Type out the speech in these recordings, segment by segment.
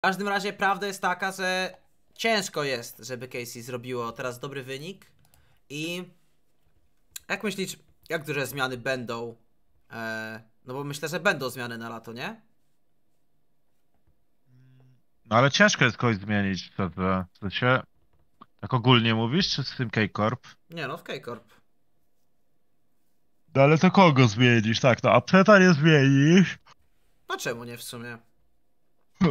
W każdym razie prawda jest taka, że ciężko jest, żeby Casey zrobiło teraz dobry wynik. I jak myślisz, jak duże zmiany będą? E, no bo myślę, że będą zmiany na lato, nie? No ale ciężko jest kogoś zmienić, to, to, to się... Tak ogólnie mówisz, czy z tym K-Corp? Nie no, w K-Corp. No ale to kogo zmienisz, tak? No, a Pteta nie zmienisz. No czemu nie w sumie?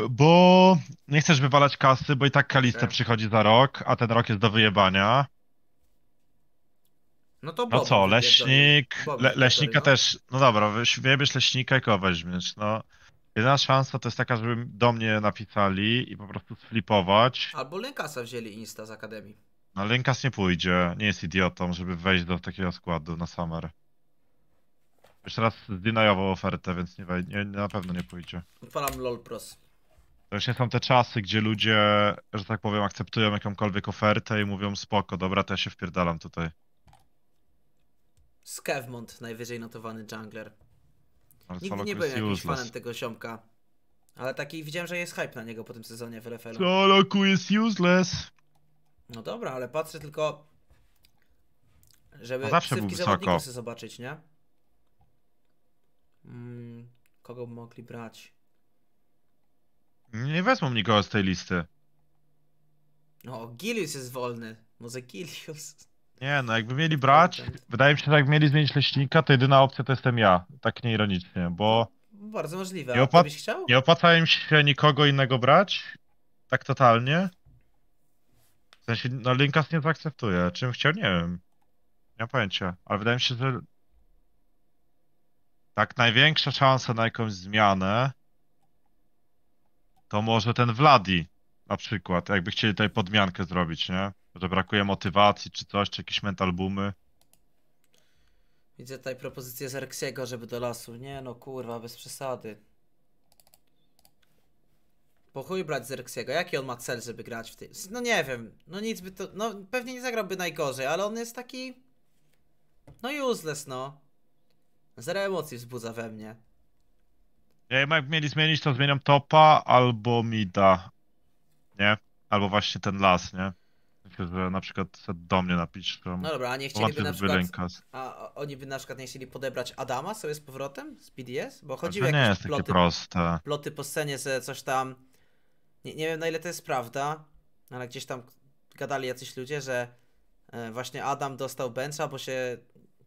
bo nie chcesz wywalać kasy, bo i tak kalista tak. przychodzi za rok, a ten rok jest do wyjebania. No to Bob, No co, leśnik, le, leśnika no. też, no dobra, wyjebiesz leśnika i kogo weźmiesz, no. Jedyna szansa to jest taka, żeby do mnie napisali i po prostu sflipować. Albo Lękasa wzięli Insta z Akademii. No Lękas nie pójdzie, nie jest idiotą, żeby wejść do takiego składu na Summer. Już raz zdinajował ofertę, więc nie, nie, na pewno nie pójdzie. Falam LOL Pros. Właśnie są te czasy, gdzie ludzie, że tak powiem, akceptują jakąkolwiek ofertę i mówią spoko, dobra, to ja się wpierdalam tutaj. Skevmont, najwyżej notowany jungler. Ale Nigdy nie byłem jakimś fanem tego siomka. Ale taki widziałem, że jest hype na niego po tym sezonie w LFL. Soloku jest useless. No dobra, ale patrzę tylko, żeby no zawsze był zawodników sobie zobaczyć, nie? Mm, kogo by mogli brać? Nie wezmą nikogo z tej listy. No, Gilius jest wolny. Może Gilius. Nie, no jakby mieli brać, wydaje mi się, że jak mieli zmienić leśnika, to jedyna opcja to jestem ja. Tak nieironicznie, bo... Bardzo możliwe, nie, opa nie opłaca się nikogo innego brać, tak totalnie. W sensie, no Linkas nie zaakceptuje. Czym chciał, nie wiem. Nie mam pojęcia, ale wydaje mi się, że... Tak, największa szansa na jakąś zmianę to może ten Vladi na przykład, jakby chcieli tutaj podmiankę zrobić, nie? Że brakuje motywacji czy coś, czy jakieś mental boomy. Widzę tutaj propozycję Zerksiego, żeby do lasu. Nie no kurwa, bez przesady. Po chuj brać Zerksiego. Jaki on ma cel, żeby grać w tym? No nie wiem. No nic by to... No pewnie nie zagrałby najgorzej, ale on jest taki... No useless, no. Zero emocji wzbudza we mnie. Jak mieli zmienić, to zmieniam topa albo mida. Nie? Albo właśnie ten las, nie? Że na przykład do mnie napisz. no dobra, a nie chcieliby na przykład. A oni by na przykład nie chcieli podebrać Adama sobie z powrotem z BDS? Bo znaczy, chodziły jakieś nie jest ploty, takie proste. ploty po scenie, że coś tam. Nie, nie wiem na ile to jest prawda, ale gdzieś tam gadali jacyś ludzie, że e, właśnie Adam dostał bencha, bo się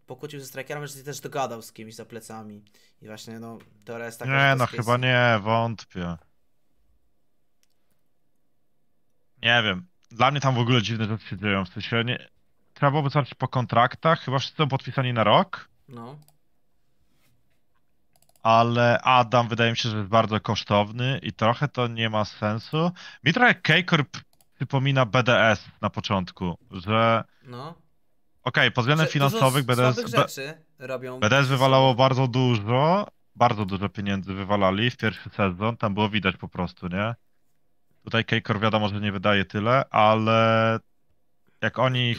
pokłócił ze Strikerem, że się też dogadał z kimś za plecami. I właśnie, no, teoria jest taka... Nie, no chyba nie, wątpię. Nie wiem. Dla mnie tam w ogóle dziwne rzeczy się dzieją. W sensie nie... Trzeba byłoby po kontraktach. Chyba wszyscy są podpisani na rok. No. Ale Adam wydaje mi się, że jest bardzo kosztowny i trochę to nie ma sensu. Mi trochę K-Corp przypomina BDS na początku, że no. Okej, okay, pod względem Prze finansowych BDS, robią BDS wywalało bardzo dużo, bardzo dużo pieniędzy wywalali w pierwszy sezon, tam było widać po prostu, nie? Tutaj Kejkor wiadomo, że nie wydaje tyle, ale jak oni,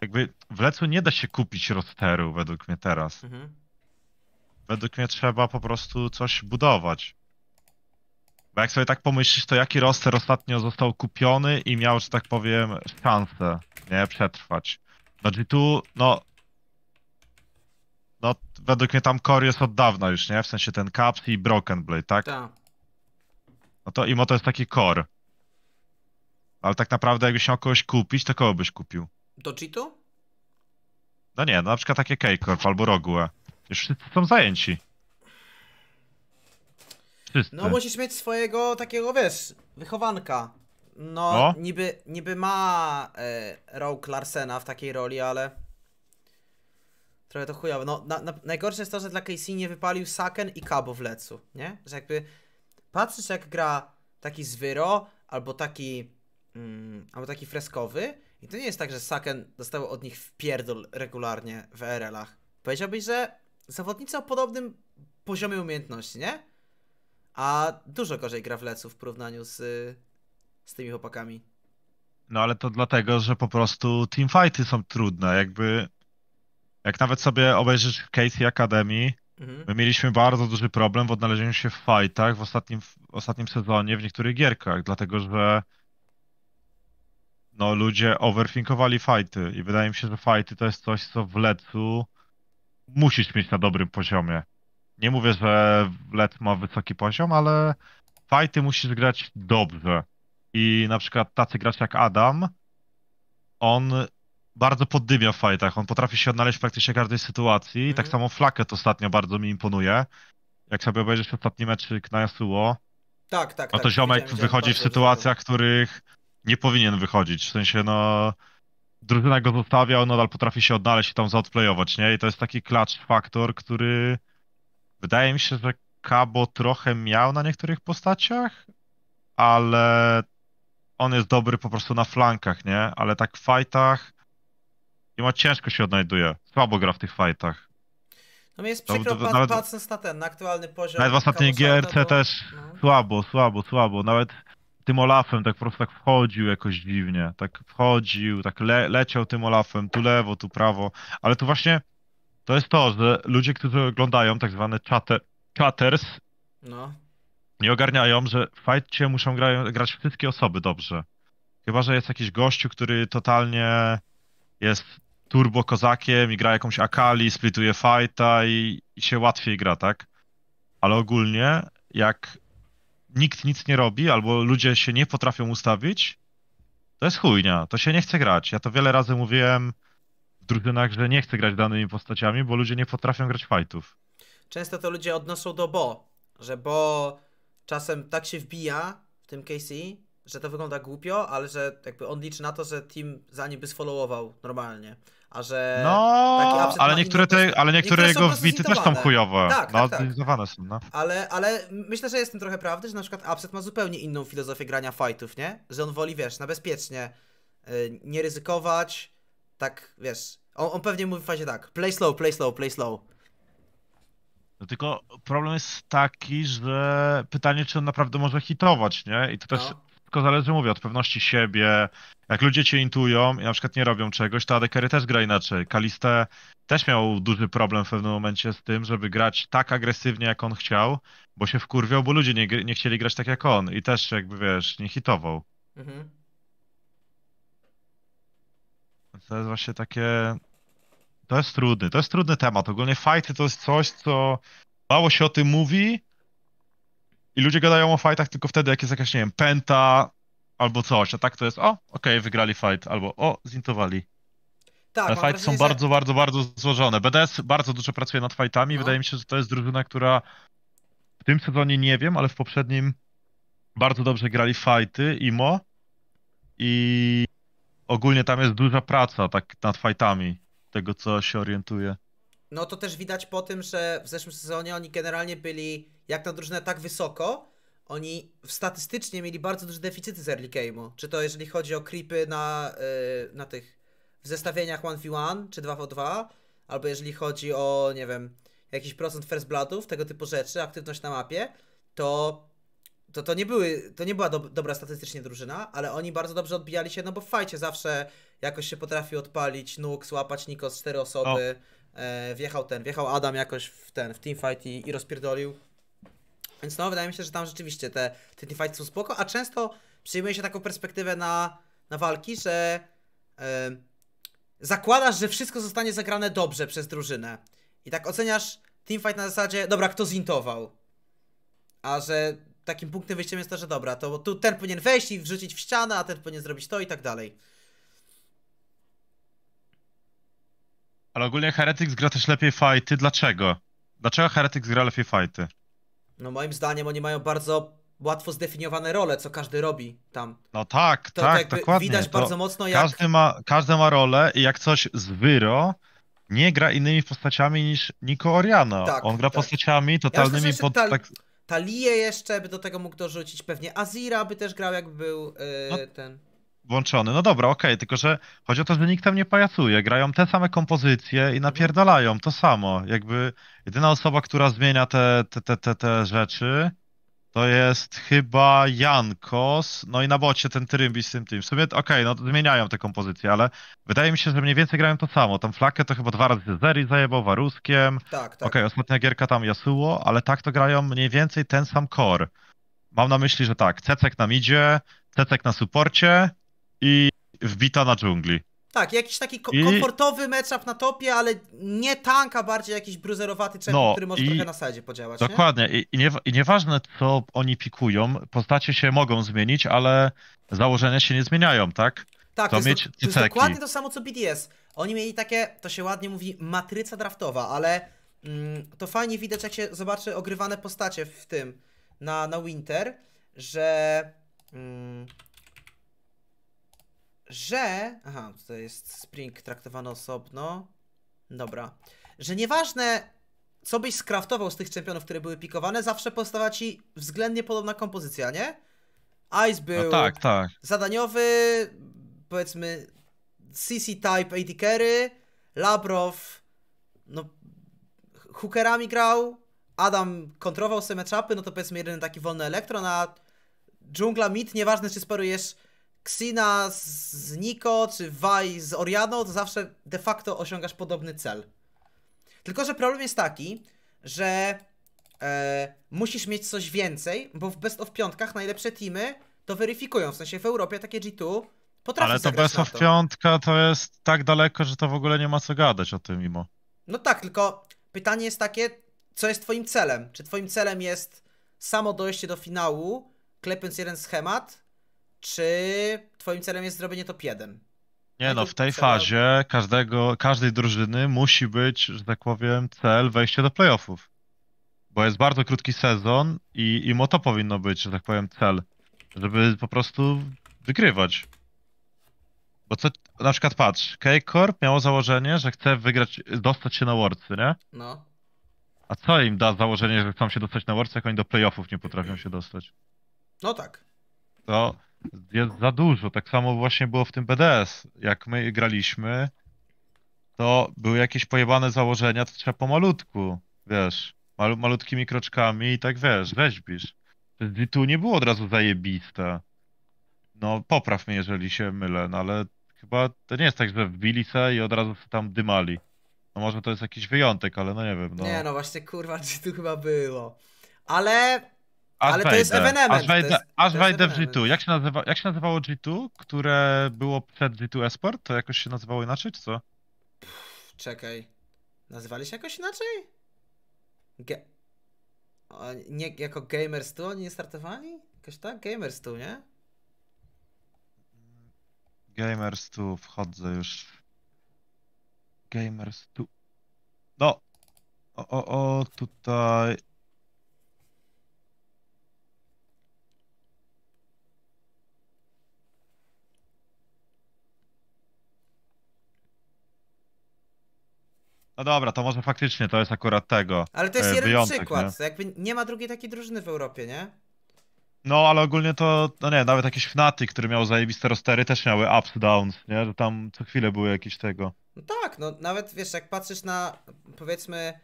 jakby w Lecu nie da się kupić rosteru według mnie teraz. Mhm. Według mnie trzeba po prostu coś budować. Bo jak sobie tak pomyślisz, to jaki roster ostatnio został kupiony i miał, że tak powiem, szansę, nie, przetrwać. Znaczy tu, no... No, według mnie tam core jest od dawna już, nie? W sensie ten Caps i Broken Blade, tak? Tak. No to IMO to jest taki core. Ale tak naprawdę jakbyś miał kogoś kupić, to kogo byś kupił? Do Cheatu? No nie, no na przykład takie K-Corp albo Rogue. Już wszyscy są zajęci. Wszyscy. No musisz mieć swojego takiego, wiesz, wychowanka. No, no, Niby, niby ma e, Rogue Larsena w takiej roli, ale trochę to chujowe. No, na, na, najgorsze jest to, że dla Casey nie wypalił Saken i Cabo w lecu, nie? Że jakby patrzysz jak gra taki Zwyro albo taki mm, albo taki freskowy i to nie jest tak, że Saken dostał od nich wpierdol regularnie w RL-ach. Powiedziałbyś, że zawodnicy o podobnym poziomie umiejętności, nie? A dużo gorzej gra w lecu w porównaniu z y, z tymi chłopakami. No ale to dlatego, że po prostu teamfighty są trudne, jakby jak nawet sobie obejrzysz w Casey Academy, mhm. my mieliśmy bardzo duży problem w odnalezieniu się w fightach w ostatnim, w ostatnim sezonie w niektórych gierkach, dlatego że no ludzie overthinkowali fighty i wydaje mi się, że fighty to jest coś, co w lecu musisz mieć na dobrym poziomie. Nie mówię, że led ma wysoki poziom, ale fighty musisz grać dobrze. I na przykład tacy gracze jak Adam, on bardzo poddymia w fajtach. On potrafi się odnaleźć w praktycznie każdej sytuacji. Mm. Tak mhm. samo Flaket ostatnio bardzo mi imponuje. Jak sobie obejrzysz ostatni meczyk na Yasuo, tak, tak, no to tak, ziomek widziałem, wychodzi widziałem, w sytuacjach, w których nie powinien wychodzić. W sensie, no, drużyna go zostawia, on nadal potrafi się odnaleźć i tam zaodplayować, nie? I to jest taki clutch faktor, który wydaje mi się, że Kabo trochę miał na niektórych postaciach, ale on jest dobry po prostu na flankach, nie? Ale tak w fightach ma ciężko się odnajduje. Słabo gra w tych fightach. No mi jest przykro, no, pat, patrząc na ten, na aktualny poziom. Nawet w ostatniej GRC też no. słabo, słabo, słabo. Nawet tym Olafem tak po prostu tak wchodził jakoś dziwnie. Tak wchodził, tak le leciał tym Olafem, tu lewo, tu prawo. Ale tu właśnie to jest to, że ludzie, którzy oglądają tak zwane chatters, no nie ogarniają, że w fajcie muszą gra, grać wszystkie osoby dobrze. Chyba, że jest jakiś gościu, który totalnie jest turbo kozakiem i gra jakąś Akali, splituje fighta i, i się łatwiej gra, tak? Ale ogólnie, jak nikt nic nie robi, albo ludzie się nie potrafią ustawić, to jest chujnia, to się nie chce grać. Ja to wiele razy mówiłem w drużynach, że nie chcę grać danymi postaciami, bo ludzie nie potrafią grać fightów. Często to ludzie odnoszą do bo, że bo czasem tak się wbija w tym KC, że to wygląda głupio, ale że jakby on liczy na to, że team za nim by sfollowował normalnie. A że. No, ale niektóre, te, ale niektóre, jego wbity też są chujowe. Tak, tak, no, tak, są, no. Ale, ale myślę, że jestem trochę prawdy, że na przykład Upset ma zupełnie inną filozofię grania fightów, nie? Że on woli, wiesz, na bezpiecznie y, nie ryzykować, tak, wiesz. On, on pewnie mówi w fazie tak, play slow, play slow, play slow. No tylko problem jest taki, że pytanie, czy on naprawdę może hitować, nie? I to też no. tylko zależy, mówię, od pewności siebie. Jak ludzie cię intują i na przykład nie robią czegoś, to Adekary też gra inaczej. Kaliste też miał duży problem w pewnym momencie z tym, żeby grać tak agresywnie, jak on chciał, bo się wkurwiał, bo ludzie nie, nie chcieli grać tak jak on i też jakby, wiesz, nie hitował. Mhm. To jest właśnie takie to jest trudny, to jest trudny temat. Ogólnie fajty to jest coś, co mało się o tym mówi i ludzie gadają o fajtach tylko wtedy, jak jest jakaś, nie wiem, penta albo coś, a tak to jest, o, okej, okay, wygrali fight, albo o, zintowali. Tak, Te fighty są bardzo, bardzo, bardzo złożone. BDS bardzo dużo pracuje nad fightami. No. Wydaje mi się, że to jest drużyna, która w tym sezonie nie wiem, ale w poprzednim bardzo dobrze grali fighty, IMO. I ogólnie tam jest duża praca tak nad fightami tego, co się orientuje. No to też widać po tym, że w zeszłym sezonie oni generalnie byli, jak na drużynę, tak wysoko, oni statystycznie mieli bardzo duże deficyty z early game'u. Czy to jeżeli chodzi o creepy na, yy, na tych w zestawieniach 1v1 czy 2v2, albo jeżeli chodzi o, nie wiem, jakiś procent first bloodów, tego typu rzeczy, aktywność na mapie, to to, to nie były, to nie była do, dobra statystycznie drużyna, ale oni bardzo dobrze odbijali się, no bo w fajcie zawsze jakoś się potrafi odpalić, nóg, złapać Niko z cztery osoby. E, wjechał ten, wjechał Adam jakoś w ten, w teamfight i, i rozpierdolił. Więc no, wydaje mi się, że tam rzeczywiście te, te teamfights są spoko, a często przyjmuje się taką perspektywę na, na walki, że e, zakładasz, że wszystko zostanie zagrane dobrze przez drużynę. I tak oceniasz teamfight na zasadzie, dobra, kto zintował? A że takim punktem wyjściem jest to, że dobra, to tu ten powinien wejść i wrzucić w ścianę, a ten powinien zrobić to i tak dalej. Ale ogólnie Heretics gra też lepiej fajty. Dlaczego? Dlaczego Heretics gra lepiej fajty? No moim zdaniem oni mają bardzo łatwo zdefiniowane role, co każdy robi tam. No tak, to, tak, to dokładnie. Widać to bardzo mocno jak... Każdy ma, każdy ma rolę i jak coś z Wyro nie gra innymi postaciami niż Nico Oriano. Tak, On gra tak. postaciami totalnymi ja pod... Ta, tak... Talię jeszcze by do tego mógł dorzucić, pewnie Azira by też grał jakby był yy, no, ten włączony. No dobra, okej, okay, tylko że chodzi o to, że nikt tam nie pajacuje. Grają te same kompozycje i napierdalają to samo. Jakby jedyna osoba, która zmienia te, te, te, te, te rzeczy, to jest chyba Jankos, no i na bocie ten Trymbis z tym tym. W sumie, okej, okay, no zmieniają te kompozycje, ale wydaje mi się, że mniej więcej grają to samo. Tam Flakę to chyba dwa razy Zeri zajebał, Waruskiem. Tak, tak. Okej, okay, ostatnia gierka tam Yasuo, ale tak to grają mniej więcej ten sam core. Mam na myśli, że tak, Cecek nam idzie, Cecek na suporcie, i wbita na dżungli. Tak, jakiś taki ko komfortowy I... matchup na topie, ale nie tanka, bardziej jakiś bruzerowaty champion, no, który może i... trochę na sadzie podziałać. Dokładnie. Nie? I, i, nie, I nieważne, co oni pikują, postacie się mogą zmienić, ale założenia się nie zmieniają, tak? Tak, to, to, jest, to jest dokładnie to samo co BDS. Oni mieli takie, to się ładnie mówi, matryca draftowa, ale mm, to fajnie widać, jak się zobaczy ogrywane postacie w tym, na, na Winter, że... Mm, że... Aha, to jest Spring traktowany osobno. Dobra. Że nieważne, co byś skraftował z tych czempionów, które były pikowane, zawsze powstała ci względnie podobna kompozycja, nie? Ice no był no tak, tak. zadaniowy, powiedzmy CC type AD carry, Labrow no hookerami grał, Adam kontrował sobie matchupy, no to powiedzmy jeden taki wolny elektron, a dżungla mit, nieważne czy sparujesz Ksina z Niko, czy Vai z Oriano, to zawsze de facto osiągasz podobny cel. Tylko, że problem jest taki, że e, musisz mieć coś więcej, bo w Best of Piątkach najlepsze teamy to weryfikują. W sensie w Europie takie G2 potrafią Ale to Best of to. Piątka to jest tak daleko, że to w ogóle nie ma co gadać o tym mimo. No tak, tylko pytanie jest takie, co jest twoim celem? Czy twoim celem jest samo dojście do finału, klepiąc jeden schemat, czy twoim celem jest zrobienie top 1? Nie no, w tej fazie każdego, każdej drużyny musi być, że tak powiem, cel wejście do playoffów. Bo jest bardzo krótki sezon i, i to powinno być, że tak powiem, cel. Żeby po prostu wygrywać. Bo co, na przykład patrz, K-Corp miało założenie, że chce wygrać, dostać się na Worldsy, nie? No. A co im da założenie, że chcą się dostać na Worldsy, jak oni do playoffów nie potrafią się dostać? No tak. To jest za dużo. Tak samo właśnie było w tym BDS. Jak my graliśmy, to były jakieś pojebane założenia, to trzeba pomalutku, wiesz, mal, malutkimi kroczkami i tak wiesz, rzeźbisz. Tu nie było od razu zajebiste. No, popraw mnie, jeżeli się mylę, no ale chyba to nie jest tak, że wbili se i od razu tam dymali. No może to jest jakiś wyjątek, ale no nie wiem. No. Nie, no właśnie, kurwa, czy tu chyba było. Ale ale to jest ewenement. Aż wejdę, aż wejdę w G2. Jak się, nazywa, jak się nazywało G2, które było przed G2 Esport? To jakoś się nazywało inaczej, czy co? Pff, czekaj. Nazywali się jakoś inaczej? Ge o, nie, jako Gamers tu, oni nie startowali? Jakoś tak? Gamers tu, nie? Gamers tu wchodzę już. Gamers tu. No. O, o, o, tutaj. No dobra, to może faktycznie to jest akurat tego. Ale to jest e, jeden wyjątek, przykład. Nie? Jakby nie ma drugiej takiej drużyny w Europie, nie? No, ale ogólnie to, no nie, nawet jakieś Fnatic, który miał zajebiste rostery, też miały ups, downs, nie? Że tam co chwilę były jakieś tego. No tak, no nawet wiesz, jak patrzysz na powiedzmy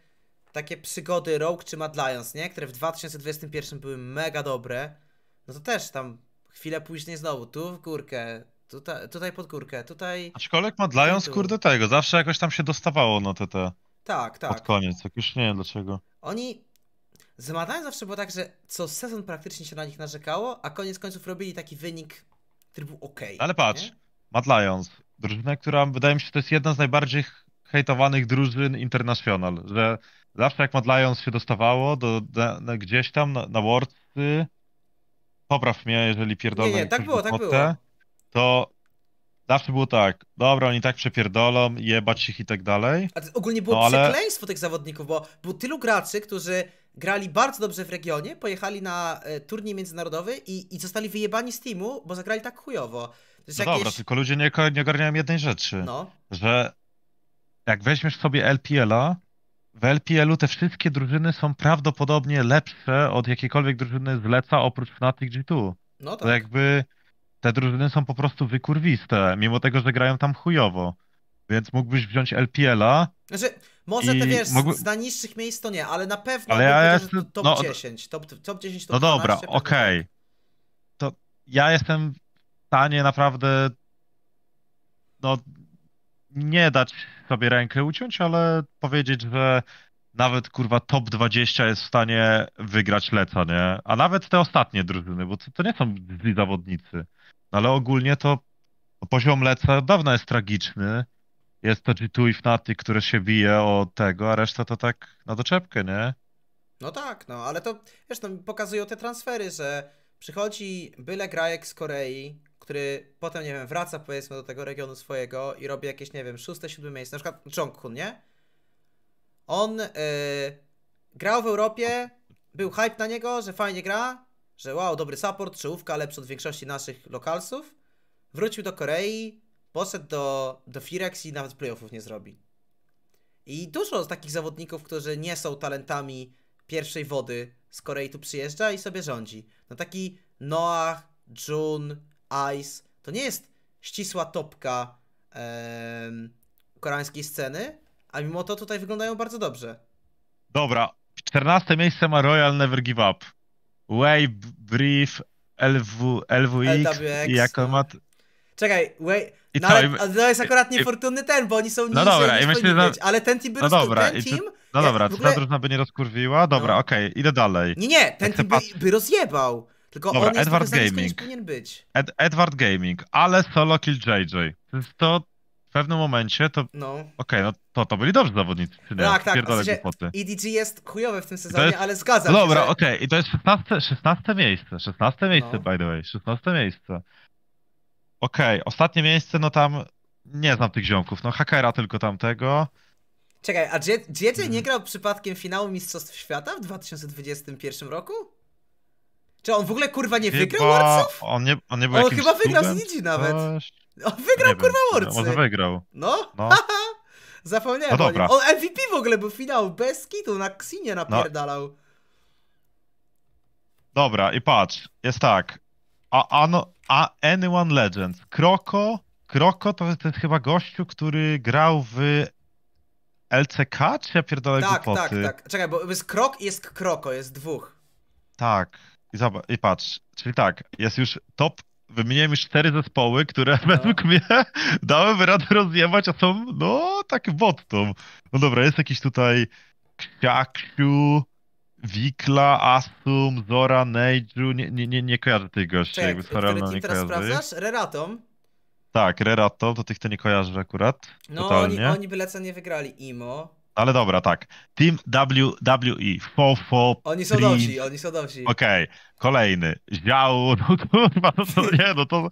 takie przygody Rogue czy Mad Lions, nie? Które w 2021 były mega dobre, no to też tam chwilę później znowu tu w górkę, Tutaj, tutaj pod górkę, tutaj... Aczkolwiek Mad Lions, kurde, tego, zawsze jakoś tam się dostawało na no, te. Tak, tak. Pod koniec, jak już nie wiem dlaczego. Oni... Z Mad Lions zawsze było tak, że co sezon praktycznie się na nich narzekało, a koniec końców robili taki wynik, który był ok. Ale patrz, nie? Mad Lions, drużyna, która wydaje mi się, to jest jedna z najbardziej hejtowanych drużyn International, że zawsze jak Mad Lions się dostawało do, do, do gdzieś tam na, na Worldsy, popraw mnie, jeżeli pierdolę. Nie, nie, tak było, tak było to zawsze było tak, dobra, oni tak przepierdolą, jebać ich i tak dalej. A to ogólnie było no, ale... tych zawodników, bo było tylu graczy, którzy grali bardzo dobrze w regionie, pojechali na e, turniej międzynarodowy i, i zostali wyjebani z teamu, bo zagrali tak chujowo. No jakieś... dobra, tylko ludzie nie, nie ogarniają jednej rzeczy, no. że jak weźmiesz sobie LPL-a, w LPL-u te wszystkie drużyny są prawdopodobnie lepsze od jakiejkolwiek drużyny z Leca oprócz Fnatic G2. No tak. To jakby te drużyny są po prostu wykurwiste, mimo tego, że grają tam chujowo. Więc mógłbyś wziąć LPL-a. Znaczy, może te wiesz, mógłby... z najniższych miejsc to nie, ale na pewno ale ja jestem, no, top no, 10, top, top 10, No dobra, okej. Okay. Tak. To ja jestem w stanie naprawdę no nie dać sobie rękę uciąć, ale powiedzieć, że nawet kurwa top 20 jest w stanie wygrać Leca, nie? A nawet te ostatnie drużyny, bo to, to nie są źli zawodnicy. No ale ogólnie to poziom Leca od dawna jest tragiczny. Jest to G2 i Fnatic, które się bije o tego, a reszta to tak na doczepkę, nie? No tak, no, ale to, wiesz, no, pokazują te transfery, że przychodzi byle grajek z Korei, który potem, nie wiem, wraca powiedzmy do tego regionu swojego i robi jakieś, nie wiem, szóste, siódme miejsce, na przykład jong nie? On y, grał w Europie, był hype na niego, że fajnie gra, że wow, dobry support, czołówka, lepszy od większości naszych lokalsów. Wrócił do Korei, poszedł do, do Firex i nawet playoffów nie zrobi. I dużo z takich zawodników, którzy nie są talentami pierwszej wody z Korei tu przyjeżdża i sobie rządzi. No taki Noah, Jun, Ice, to nie jest ścisła topka koreańskiej sceny, a mimo to tutaj wyglądają bardzo dobrze. Dobra, 14 miejsce ma Royal Never Give Up. Way, Brief, LW, LWX, LWX i jako no. ma... Czekaj, Way... I no, ale, i... to jest akurat niefortunny ten, bo oni są no dobra, i myślę, że... ale ten team by no dobra, ten team... No dobra, czy ogóle... drużyna by nie rozkurwiła, dobra, no. okej, okay, idę dalej. Nie, nie, ten team by, by rozjebał, tylko dobra, on jest Edward Gaming. powinien być. Ed Edward Gaming, ale solo kill JJ. To jest to, pewnym momencie to. No. Okej, okay, no to, to byli dobrzy zawodnicy. Tak, tak. w sensie znaczy, głupoty. EDG jest chujowy w tym sezonie, jest... ale zgadza się. Dobra, że... okej. Okay. I to jest 16, 16 miejsce. 16 no. miejsce, no. by the way. 16 miejsce. Okej, okay. ostatnie miejsce, no tam nie znam tych ziomków. No hakera tylko tamtego. Czekaj, a JJ hmm. nie grał przypadkiem finału Mistrzostw Świata w 2021 roku? Czy on w ogóle kurwa nie chyba... wygrał Warsów? On nie, on nie był On chyba wygrał z Nidzi nawet. Coś wygrał nie kurwa Worcy. No, może wygrał. No? no. Zapomniałem no dobra. On MVP w ogóle był finał bez kitu, na Xinie napierdalał. No. Dobra, i patrz, jest tak. A, ano, a Anyone Legends. Kroko, Kroko to jest, to jest chyba gościu, który grał w LCK, czy ja pierdolę tak, głupoty? Tak, tak, tak. Czekaj, bo jest Krok i jest Kroko, jest dwóch. Tak. I, zobacz, I patrz, czyli tak, jest już top wymieniłem już cztery zespoły, które no. według mnie dałem radę rozjebać, a są, no, tak wodną. No dobra, jest jakiś tutaj Ksiaksiu, Wikla, Asum, Zora, Nejdżu, nie, nie, nie, nie kojarzę tych gości, Czekaj, jakby sorry, no, nie teraz sprawdzasz? Reratom? Tak, Reratom, to tych to nie kojarzysz akurat, No, oni, oni byle co nie wygrali, Imo ale dobra, tak. Team WWE, Fofo, Oni są dobrzy, oni są dobrzy. Okej, okay. kolejny. Ział, no kurwa, no to nie, no to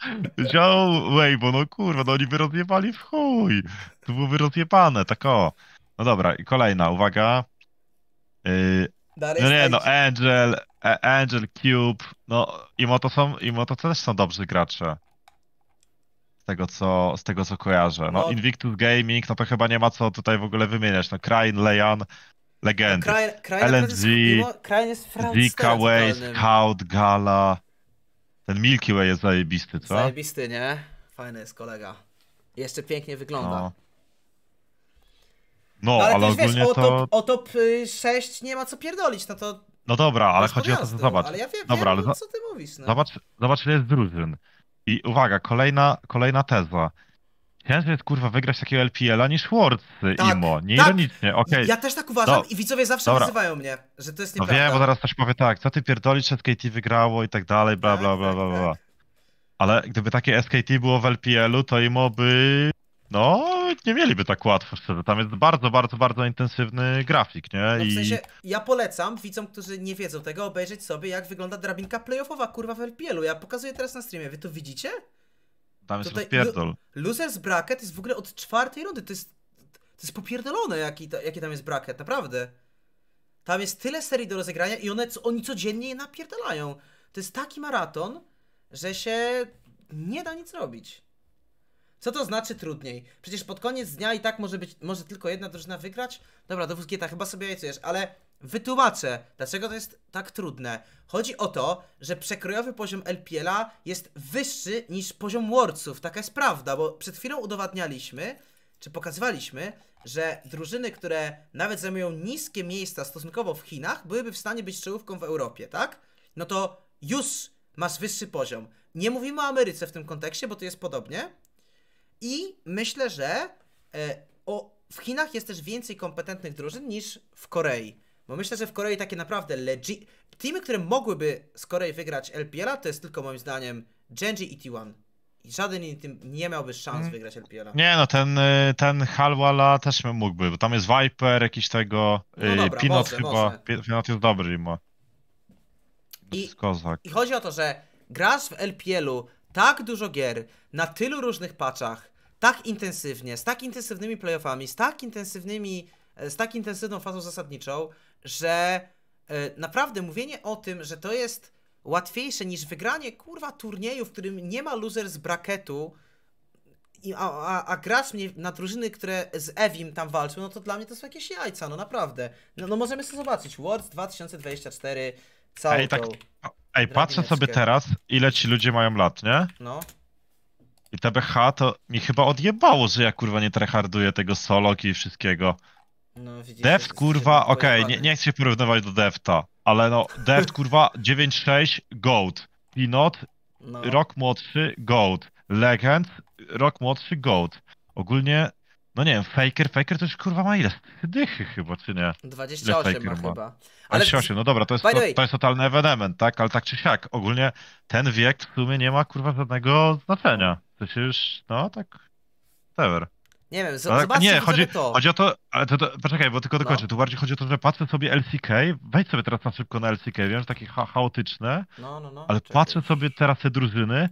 Ział Weibo, no kurwa, no oni by rozjebali w chuj. To byłoby rozjebane, tak o. No dobra, i kolejna, uwaga. Yy, no nie, no Angel, e, Angel Cube, no i Moto są, i Moto też są dobrzy gracze tego co, z tego co kojarzę. No, no, Invictus Gaming, no to chyba nie ma co tutaj w ogóle wymieniać. No Krain, Lejan, legendy. No, Krain, LNG, Krain jest Ways, Scout, Gala. Ten Milky Way jest zajebisty, co? Zajebisty, nie? Fajny jest kolega. Jeszcze pięknie wygląda. No. No, no ale, ale ogólnie wiesz, o top, to... o top 6 nie ma co pierdolić, no to... No dobra, ale chodzi o to, że zobacz. Ale ja wiem, dobra, wiem, ale no co ty mówisz. No. Zobacz, zobacz, ile jest drużyn. I uwaga, kolejna, kolejna teza. Chętnie jest kurwa wygrać takiego LPL-a niż Words tak, IMO, nieironicznie, tak. okej. Okay. Ja też tak uważam i widzowie zawsze dobra. mnie, że to jest no nieprawda. No wiem, bo zaraz ktoś powie tak, co ty pierdolisz, że SKT wygrało i tak dalej, bla tak, bla bla tak, bla bla. Tak. Ale gdyby takie SKT było w LPL-u, to IMO by no, nie mieliby tak łatwo, szczerze. Tam jest bardzo, bardzo, bardzo intensywny grafik, nie? No, w I... ja polecam widzom, którzy nie wiedzą tego, obejrzeć sobie, jak wygląda drabinka playoffowa, kurwa, w LPL-u. Ja pokazuję teraz na streamie, wy to widzicie? Tam jest rozpierdol. Losers bracket jest w ogóle od czwartej rundy, to jest, to jest popierdolone, jaki, to, jaki tam jest bracket, naprawdę. Tam jest tyle serii do rozegrania i one, oni codziennie je napierdalają. To jest taki maraton, że się nie da nic robić. Co to znaczy trudniej? Przecież pod koniec dnia i tak może być, może tylko jedna drużyna wygrać? Dobra, do Wuskieta chyba sobie jajcujesz, ale wytłumaczę, dlaczego to jest tak trudne. Chodzi o to, że przekrojowy poziom LPL-a jest wyższy niż poziom Worldsów, taka jest prawda, bo przed chwilą udowadnialiśmy, czy pokazywaliśmy, że drużyny, które nawet zajmują niskie miejsca stosunkowo w Chinach, byłyby w stanie być czołówką w Europie, tak? No to już masz wyższy poziom. Nie mówimy o Ameryce w tym kontekście, bo to jest podobnie, i myślę, że e, o, w Chinach jest też więcej kompetentnych drużyn niż w Korei. Bo myślę, że w Korei takie naprawdę legit... Teamy, które mogłyby z Korei wygrać LPL-a, to jest tylko moim zdaniem Genji i T1. I żaden inny tym nie miałby szans hmm. wygrać LPL-a. Nie no, ten, y, ten Halwala też mógłby, bo tam jest Viper, jakiś tego... No y, dobra, Pinot może, chyba... Może. Pinot jest dobry, ma. I, I chodzi o to, że grasz w LPL-u tak dużo gier, na tylu różnych paczach, tak intensywnie, z tak intensywnymi playoffami, z tak intensywnymi, e, z tak intensywną fazą zasadniczą, że e, naprawdę mówienie o tym, że to jest łatwiejsze niż wygranie kurwa turnieju, w którym nie ma loser z braketu, a, a, a grasz mnie na drużyny, które z ewim tam walczą, no to dla mnie to są jakieś jajca, no naprawdę. No, no możemy sobie zobaczyć. Words 2024 Całą Ej, tak, tą ej patrzę sobie teraz, ile ci ludzie mają lat, nie? No. I TBH to mi chyba odjebało, że ja kurwa nie tryharduję tego soloki i wszystkiego. No, widzisz, Deft kurwa, okej, okay, nie, nie chcę porównywać do Defta, ale no Deft kurwa 9.6 Gold, Pinot no. rok młodszy Gold, Legend rok młodszy Gold. Ogólnie no nie wiem, Faker, Faker to już kurwa ma ile? Dychy chyba, czy nie? 28 ma, ma chyba. Ale... 28, no dobra, to jest, to, to, jest totalny ewenement, tak? Ale tak czy siak, ogólnie ten wiek w sumie nie ma kurwa żadnego znaczenia. To się już, no tak, whatever. Nie wiem, z- zobaczcie nie, chodzi, to. chodzi o to, ale to, to poczekaj, bo tylko dokończę. No. Tu bardziej chodzi o to, że patrzę sobie LCK, wejdź sobie teraz na szybko na LCK, wiem, że takie cha chaotyczne, no, no, no, ale czekaj. patrzę sobie teraz te drużyny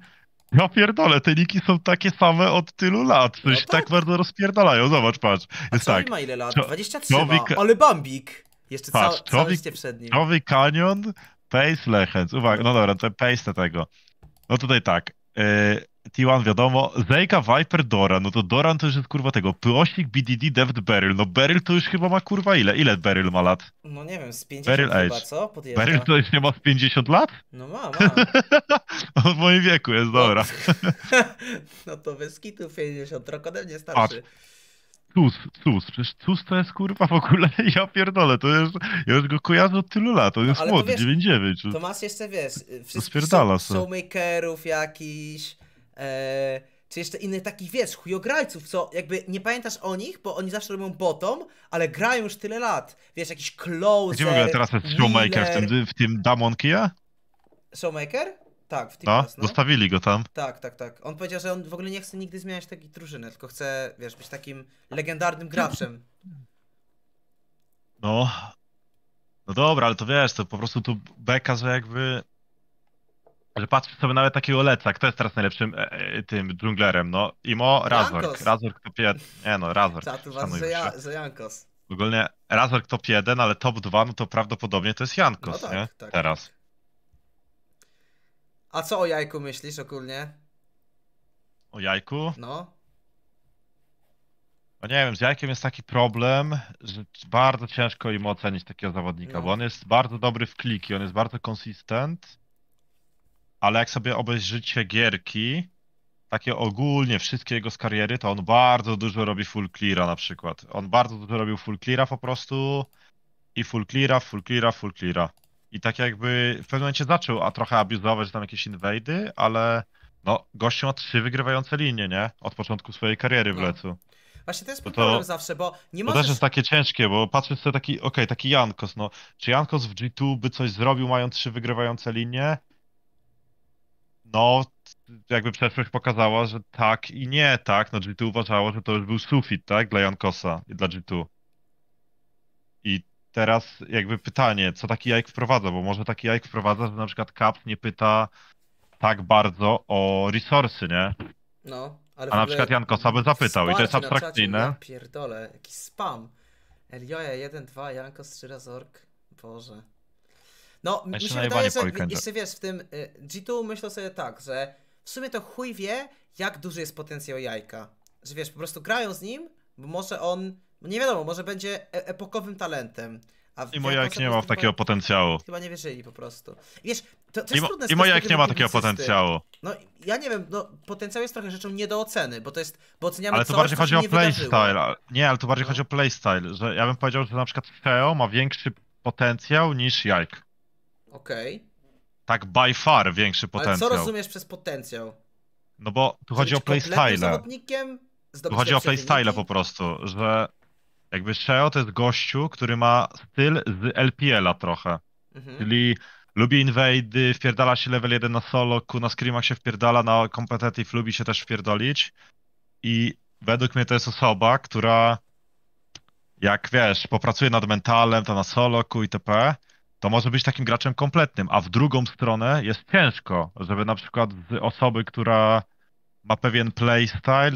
ja pierdolę, te niki są takie same od tylu lat. No tak. tak bardzo rozpierdalają. Zobacz, patrz. Jest tak. ma ile lat? 23 Nowy... ma. Ale Bambik. Jeszcze patrz, ca czołgi, całe przed nim. Nowy Canyon, Pace Lechens. Uwaga, no dobra, to paste tego. No tutaj tak. Yy, T1 wiadomo, Zejka, Viper, Doran, no to Doran to już jest kurwa tego, Płosik, BDD, Deft, Beryl, no Beryl to już chyba ma kurwa ile, ile Beryl ma lat? No nie wiem, z 50 Beryl chyba, age. co? Podjeżdża. Beryl to już nie ma z 50 lat? No ma, ma. On w moim wieku jest, no. dobra. No, to bez kitu 50, rok ode mnie starszy. Patrz. Cus, cus, przecież cus to jest kurwa w ogóle, ja pierdolę, to jest, ja już go kojarzę od tylu lat, on jest no, młody, 99. To masz jeszcze, wiesz, y, wszystkich showmakerów jakiś E, czy jeszcze innych takich, wiesz, chujograjców, co jakby nie pamiętasz o nich, bo oni zawsze robią bottom, ale grają już tyle lat. Wiesz, jakiś closer, Gdzie w ogóle teraz jest Showmaker w tym, w tym Damon Kia? Showmaker? Tak, w tym no, no, zostawili go tam. Tak, tak, tak. On powiedział, że on w ogóle nie chce nigdy zmieniać takiej drużyny, tylko chce, wiesz, być takim legendarnym graczem. No. No dobra, ale to wiesz, to po prostu tu beka, że jakby ale patrzcie sobie nawet takiego leca, kto jest teraz najlepszym e, e tym dżunglerem, no? Imo, Razork. Razork top 1. Nie no, Razork. Czatu was, że, Jankos. Ogólnie Razork top 1, ale top 2, no to prawdopodobnie to jest Jankos, no tak, nie? Tak, tak. teraz. Tak. A co o jajku myślisz ogólnie? O jajku? No. No nie wiem, z jajkiem jest taki problem, że bardzo ciężko im ocenić takiego zawodnika, no. bo on jest bardzo dobry w kliki, on jest bardzo konsistent ale jak sobie obejrzycie gierki, takie ogólnie wszystkie jego z kariery, to on bardzo dużo robi full cleara na przykład. On bardzo dużo robił full cleara po prostu i full cleara, full cleara, full cleara. I tak jakby w pewnym momencie zaczął a trochę abuzować, tam jakieś inwejdy, ale no gościu ma trzy wygrywające linie, nie? Od początku swojej kariery w no. lecu. Właśnie to jest to, problem zawsze, bo nie możesz... To też jest takie ciężkie, bo patrzysz sobie taki, okej, okay, taki Jankos, no. Czy Jankos w G2 by coś zrobił, mając trzy wygrywające linie? No, jakby przeszłość pokazała, że tak i nie, tak. No G2 uważało, że to już był sufit, tak? Dla Jankosa i dla G2. I teraz jakby pytanie, co taki jajk wprowadza? Bo może taki jajk wprowadza, że na przykład Cap nie pyta tak bardzo o resursy, nie? No, ale A na przykład Jankosa by zapytał i to jest abstrakcyjne. Ja pierdolę, jakiś spam. Elioja 1, 2, Jankos 3 razy ork. Boże. No, mi się wydaje, że jeszcze wiesz, w tym y, G2 myślę sobie tak, że w sumie to chuj wie, jak duży jest potencjał jajka. Że wiesz, po prostu grają z nim, bo może on, nie wiadomo, może będzie e, epokowym talentem. A moja jak nie ma takiego potencjału. Chyba nie wierzyli po prostu. Wiesz, to, to jest trudne. moja jak nie ma takiego potencjału. No ja nie wiem, no potencjał jest trochę rzeczą nie do oceny, bo to jest, bo oceniamy Ale to coś, bardziej chodzi o playstyle. Nie, ale to bardziej no. chodzi o playstyle, że ja bym powiedział, że na przykład Feo ma większy potencjał niż Jajk. Okej. Okay. Tak by far większy potencjał. Ale co rozumiesz przez potencjał? No bo tu chodzi o playstyle. Tu chodzi o playstyle po prostu, że jakby Sheo to jest gościu, który ma styl z LPL-a trochę. Mhm. Czyli lubi invade, wpierdala się level 1 na solo, na screamach się wpierdala, na competitive lubi się też wpierdolić. I według mnie to jest osoba, która jak wiesz, popracuje nad mentalem, to na solo, ku itp., to może być takim graczem kompletnym, a w drugą stronę jest ciężko, żeby na przykład z osoby, która ma pewien playstyle,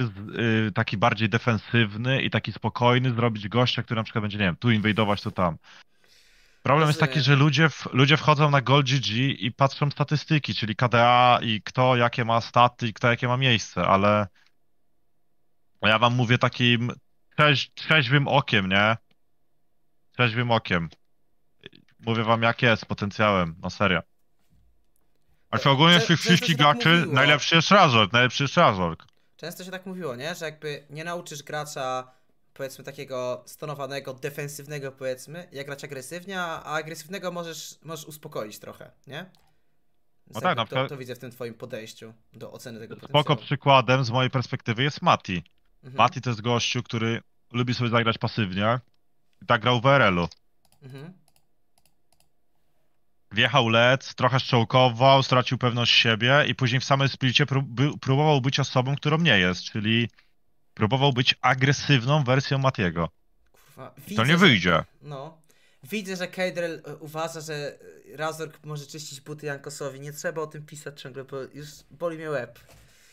y, taki bardziej defensywny i taki spokojny, zrobić gościa, który na przykład będzie, nie wiem, tu inwajdować, to tam. Problem jest znaczy- taki, że ludzie, w, ludzie wchodzą na Gold GG i patrzą statystyki, czyli KDA i kto jakie ma staty i kto jakie ma miejsce, ale ja wam mówię takim trzeźwym okiem, nie? Trzeźwym okiem. Mówię wam, jak jest potencjałem, na no serio. A czy ogólnie z tych wszystkich tak graczy tak najlepszy jest Razork, najlepszy jest Razork. Często się tak mówiło, nie? Że jakby nie nauczysz gracza powiedzmy takiego stonowanego, defensywnego powiedzmy, jak grać agresywnie, a agresywnego możesz, możesz uspokoić trochę, nie? No tak, na no to, to widzę w tym twoim podejściu do oceny tego potencjału. Spoko przykładem z mojej perspektywy jest Mati. Mhm. Mati to jest gościu, który lubi sobie zagrać pasywnie i tak grał w RL-u. Mhm. Wjechał led, trochę szczołkował, stracił pewność siebie i później w samym splicie próbował być osobą, którą nie jest, czyli próbował być agresywną wersją Matiego. Kurwa, widzę, to nie wyjdzie. Że, no. Widzę, że Kejdrel e, uważa, że Razork może czyścić buty Jankosowi. Nie trzeba o tym pisać ciągle, bo już boli mnie łeb.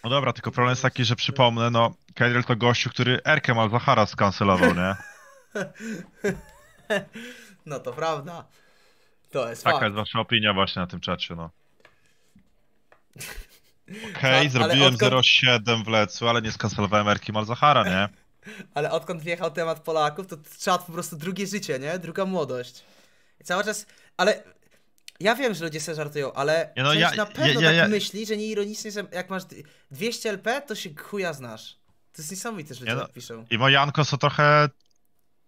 No dobra, tylko problem jest taki, że przypomnę, no, Kejdrel to gościu, który Erkę Malzahara skancelował, nie? no to prawda. To jest Taka fakt. jest wasza opinia właśnie na tym czacie, no. Okej, zrobiłem odkąd- 0,7 w lecu, ale nie skansowałem Erki Malzahara, nie? Ale odkąd wjechał temat Polaków, to trzeba po prostu drugie życie, nie? Druga młodość. I cały czas, ale ja wiem, że ludzie sobie żartują, ale Nie, no, ja- na pewno ja- ja- tak myśli, że nie ironicznie, że jak masz 200 LP, to się chuja znasz. To jest niesamowite, że ludzie Nie, no. Tak piszą. I moje Janko są trochę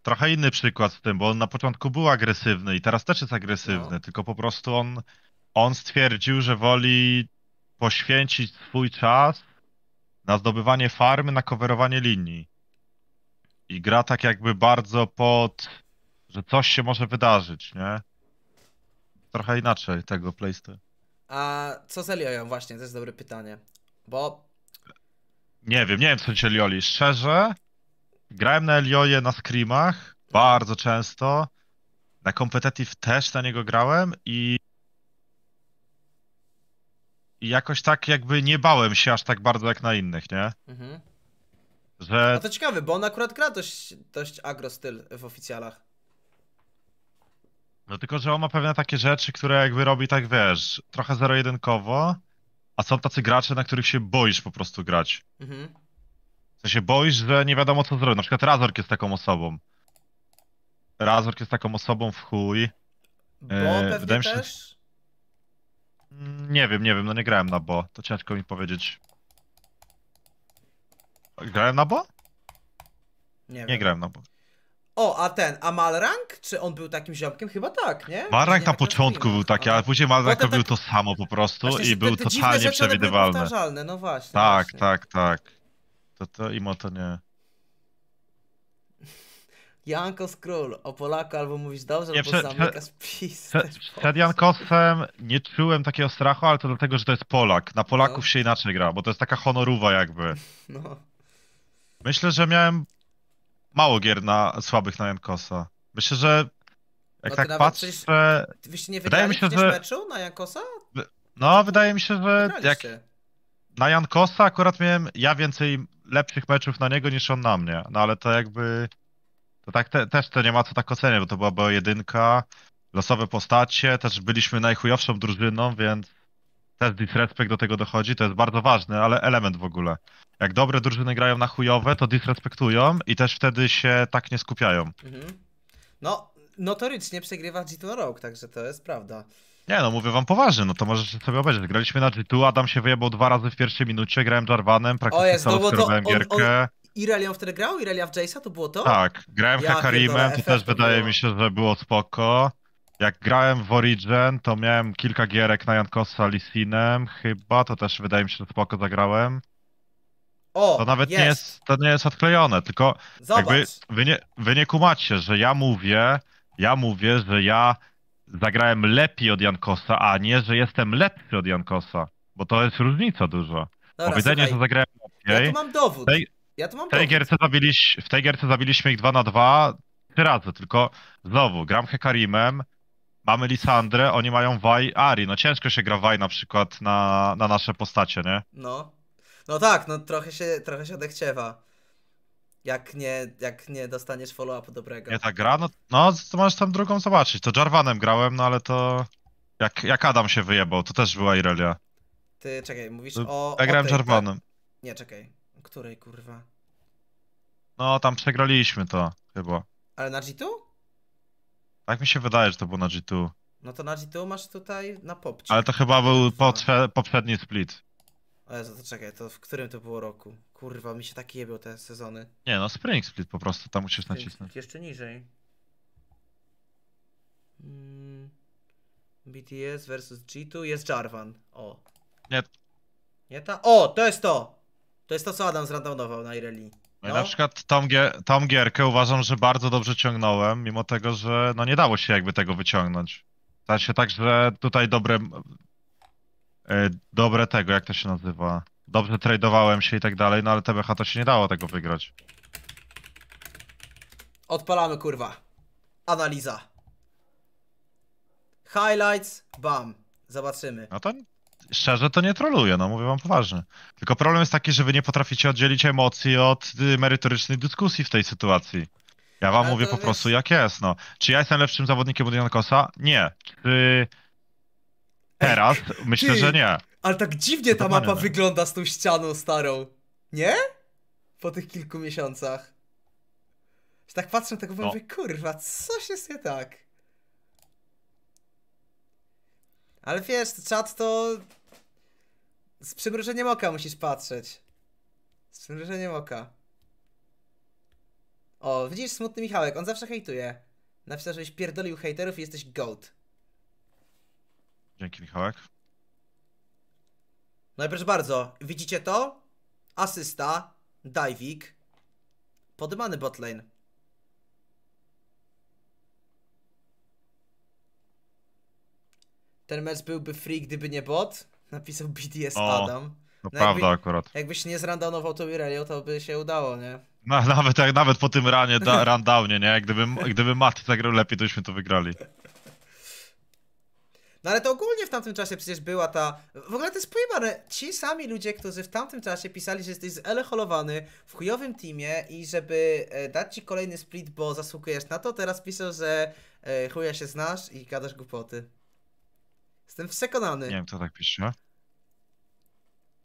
trochę inny przykład w tym, bo on na początku był agresywny i teraz też jest agresywny, no. tylko po prostu on, on stwierdził, że woli poświęcić swój czas na zdobywanie farmy, na coverowanie linii. I gra tak jakby bardzo pod, że coś się może wydarzyć, nie? Trochę inaczej tego playstyle. A co z Elioją właśnie, to jest dobre pytanie. Bo... Nie wiem, nie wiem co ci Elioli. Szczerze, Grałem na Elioje na scrimach bardzo często. Na Competitive też na niego grałem i i jakoś tak jakby nie bałem się aż tak bardzo jak na innych, nie? Mhm. Że... No to ciekawe, bo on akurat gra dość, dość agro styl w oficjalach. No tylko, że on ma pewne takie rzeczy, które jakby robi tak, wiesz, trochę zero-jedynkowo, a są tacy gracze, na których się boisz po prostu grać. Mhm. W sensie boisz, że nie wiadomo co zrobić. Na przykład Razork jest taką osobą. Razork jest taką osobą w chuj. Bo e, pewnie się, też? Nie wiem, nie wiem, no nie grałem na Bo. To ciężko mi powiedzieć. Grałem na Bo? Nie, nie grałem na Bo. O, a ten, a Malrank? Czy on był takim ziomkiem? Chyba tak, nie? Malrank na początku był taki, ale później Malrank robił tak... to samo po prostu właśnie, i był te, te totalnie przewidywalny. No właśnie. Tak, właśnie. tak, tak. To, to imo to nie. Janko Król, o Polaku albo mówisz dobrze, nie, albo przed, zamykasz pis. Przed, przed Jankosem nie czułem takiego strachu, ale to dlatego, że to jest Polak. Na Polaków no. się inaczej gra, bo to jest taka honorowa jakby. No. Myślę, że miałem mało gier na słabych na Jankosa. Myślę, że jak no tak patrzę... Przecież, wydaje mi się, że... meczu na Jankosa? No, wydaje mi się, że... Jak na Jankosa akurat miałem ja więcej lepszych meczów na niego niż on na mnie. No ale to jakby. To tak te, też to nie ma co tak oceniać, bo to była jedynka, losowe postacie, też byliśmy najchujowszą drużyną, więc też disrespekt do tego dochodzi, to jest bardzo ważny, ale element w ogóle. Jak dobre drużyny grają na chujowe, to disrespektują i też wtedy się tak nie skupiają. Mhm. No, notorycznie przegrywa G2 Rogue, także to jest prawda. Nie no, mówię wam poważnie, no to możecie sobie obejrzeć. Graliśmy na G2, Adam się wyjebał dwa razy w pierwszej minucie, grałem Jarvanem, praktycznie Jezu, no bo gierkę. Irelia wtedy grał? Irelia w Jace'a to było to? Tak, grałem Ja Hakarimem, to też wydaje było. mi się, że było spoko. Jak grałem w Origin, to miałem kilka gierek na Jankosa Lissinem chyba, to też wydaje mi się, że spoko zagrałem. O, To nawet jest. nie jest, to nie jest odklejone, tylko Zobacz. jakby wy nie, wy nie kumacie, że ja mówię, ja mówię, że ja zagrałem lepiej od Jankosa, a nie, że jestem lepszy od Jankosa. Bo to jest różnica duża. Powiedzenie, że zagrałem lepiej. Ja tu mam dowód. Tej, ja tu mam w, tej dowód. Gierce zabiliś, w tej gierce zabiliśmy ich 2 na 2 trzy razy, tylko znowu gram Hekarimem, mamy Lisandrę, oni mają Waj Ari. No ciężko się gra Waj na przykład na, na nasze postacie, nie? No. No tak, no trochę się, trochę się odechciewa jak nie, jak nie dostaniesz follow up dobrego. Nie ta gra? No, no to masz tam drugą zobaczyć. To Jarvanem grałem, no ale to... Jak, jak Adam się wyjebał, to też była Irelia. Ty, czekaj, mówisz o... Ja grałem o tej, Jarvanem. Tak? Nie, czekaj. Której, kurwa? No, tam przegraliśmy to, chyba. Ale na G2? Tak mi się wydaje, że to było na G2. No to na G2 masz tutaj na popcie. Ale to chyba był poprze poprzedni split. O Jezu, to czekaj, to w którym to było roku? Kurwa, mi się tak jebią te sezony. Nie no, Spring Split po prostu, tam musisz Spring nacisnąć. Split jeszcze niżej. Mm, BTS versus G2 jest Jarvan. O. Nie. Nie ta? O, to jest to! To jest to, co Adam zrandomował na Ireli. No. no. Na przykład tą, tą gierkę uważam, że bardzo dobrze ciągnąłem, mimo tego, że no nie dało się jakby tego wyciągnąć. Znaczy się tak, że tutaj dobre E, dobre tego, jak to się nazywa. Dobrze tradowałem się i tak dalej, no ale TBH to się nie dało tego wygrać. Odpalamy kurwa. Analiza. Highlights, bam. Zobaczymy. No to szczerze to nie troluję, no mówię wam poważnie. Tylko problem jest taki, że wy nie potraficie oddzielić emocji od y, merytorycznej dyskusji w tej sytuacji. Ja wam ale mówię po prostu jak jest, no. Czy ja jestem lepszym zawodnikiem od Jankosa? Nie. Czy Teraz? Myślę, Ty, że nie. Ale tak dziwnie ta mapa nie. wygląda z tą ścianą starą. Nie? Po tych kilku miesiącach. Że tak patrzę tego tak no. mówię, kurwa, coś jest nie tak. Ale wiesz, czat to... Z przymrużeniem oka musisz patrzeć. Z przymrużeniem oka. O, widzisz, smutny Michałek, on zawsze hejtuje. Napisał, żebyś pierdolił hejterów i jesteś goat. Dzięki, Michałek. No proszę bardzo, widzicie to? Asysta, diving, podymany botlane. Ten mecz byłby free, gdyby nie bot. Napisał BDS o, Adam. To no prawda jakby, akurat. Jakbyś nie zrandownował tą Irelio, to by się udało, nie? No, nawet, nawet po tym ranie, da, rundownie, nie? gdyby Matt zagrał tak lepiej, to byśmy to wygrali. No ale to ogólnie w tamtym czasie przecież była ta... W ogóle to jest pojebane. Ci sami ludzie, którzy w tamtym czasie pisali, że jesteś zeleholowany w chujowym teamie i żeby e, dać ci kolejny split, bo zasługujesz na to, teraz piszą, że e, chuja się znasz i gadasz głupoty. Jestem przekonany. Nie wiem, kto tak pisze.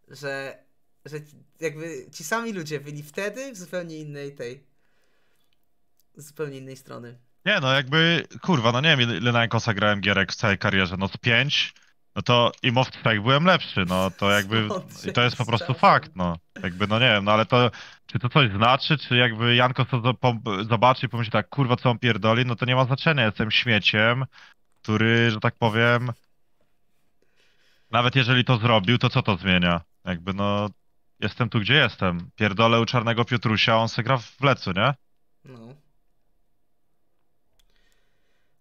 Że, że jakby ci sami ludzie byli wtedy w zupełnie innej tej, z zupełnie innej strony. Nie no, jakby, kurwa, no nie wiem ile na Enkosa grałem gierek w całej karierze, no to pięć, no to i w trzech byłem lepszy, no to jakby, i to jest po prostu fakt, no. Jakby, no nie wiem, no ale to, czy to coś znaczy, czy jakby Janko to zobaczy i pomyśli tak, kurwa, co on pierdoli, no to nie ma znaczenia, jestem śmieciem, który, że tak powiem, nawet jeżeli to zrobił, to co to zmienia? Jakby, no, jestem tu, gdzie jestem. Pierdolę u Czarnego Piotrusia, on se gra w lecu, nie? No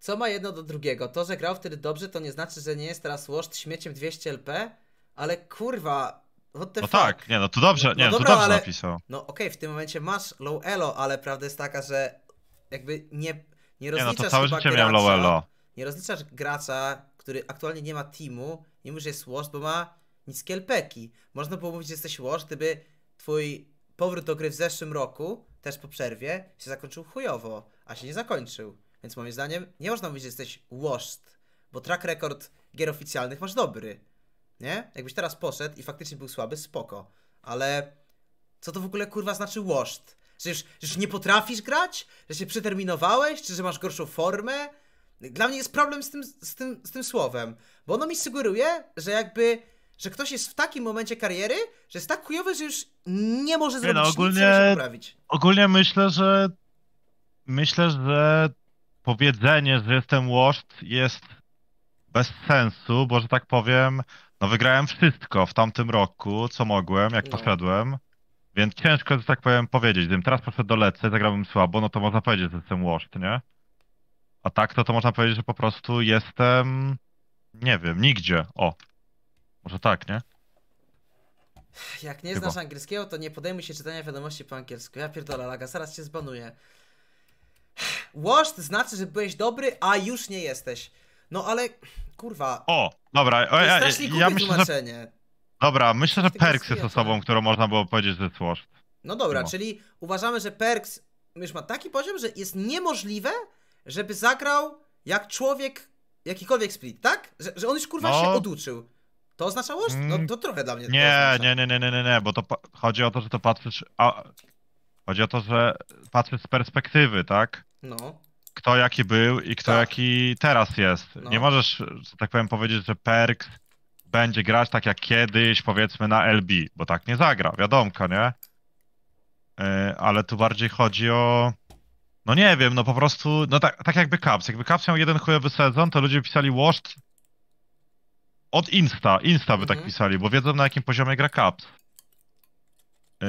co ma jedno do drugiego? To, że grał wtedy dobrze, to nie znaczy, że nie jest teraz Washed śmieciem 200 LP, ale kurwa, what No fuck? tak, nie, no to dobrze, no, nie, no dobra, to dobrze ale, napisał. No okej, okay, w tym momencie masz low elo, ale prawda jest taka, że jakby nie, nie rozliczasz nie, no to całe życie gracza, low elo. Nie rozliczasz gracza, który aktualnie nie ma teamu, nie że jest Washed, bo ma niskie LPki. Można było mówić, że jesteś Washed, gdyby twój powrót do gry w zeszłym roku, też po przerwie, się zakończył chujowo, a się nie zakończył. Więc moim zdaniem nie można mówić, że jesteś washed, bo track record gier oficjalnych masz dobry. Nie? Jakbyś teraz poszedł i faktycznie był słaby, spoko. Ale co to w ogóle kurwa znaczy washed? Że już, już nie potrafisz grać? Że się przeterminowałeś? Czy że masz gorszą formę? Dla mnie jest problem z tym, z tym, z tym słowem, bo ono mi sugeruje, że jakby że ktoś jest w takim momencie kariery, że jest tak chujowy, że już nie może zrobić nie, no, ogólnie, nic, żeby poprawić. Ogólnie myślę, że myślę, że powiedzenie, że jestem washed jest bez sensu, bo że tak powiem, no wygrałem wszystko w tamtym roku, co mogłem, jak no. poszedłem. Więc ciężko, że tak powiem, powiedzieć. Gdybym teraz poszedł do Lecy, zagrałbym słabo, no to można powiedzieć, że jestem washed, nie? A tak to, to można powiedzieć, że po prostu jestem, nie wiem, nigdzie. O, może tak, nie? Jak nie Chyba. znasz angielskiego, to nie podejmuj się czytania wiadomości po angielsku. Ja pierdolę, Laga, zaraz cię zbanuję washed znaczy, że byłeś dobry, a już nie jesteś. No ale, kurwa. O, dobra. O, ja, strasznie ja, ja myślę, tłumaczenie. Że... Dobra, myślę, że Perks jest osobą, którą można było powiedzieć, że jest washed. No dobra, no. czyli uważamy, że Perks już ma taki poziom, że jest niemożliwe, żeby zagrał jak człowiek jakikolwiek split, tak? Że, że on już kurwa no. się oduczył. To oznacza washed? No mm, to trochę dla mnie nie, nie, nie, nie, nie, nie, nie, bo to chodzi o to, że to patrzysz... A... Chodzi o to, że patrzysz z perspektywy, tak? No. Kto jaki był i kto tak. jaki teraz jest. No. Nie możesz, tak powiem, powiedzieć, że Perks będzie grać tak jak kiedyś, powiedzmy na LB, bo tak nie zagra, Wiadomo, nie? E, ale tu bardziej chodzi o... No nie wiem, no po prostu, no tak, tak jakby Caps. Jakby Caps miał jeden chujowy sezon, to ludzie pisali Washed od Insta. Insta by tak mhm. tak pisali, bo wiedzą na jakim poziomie gra Caps. Yy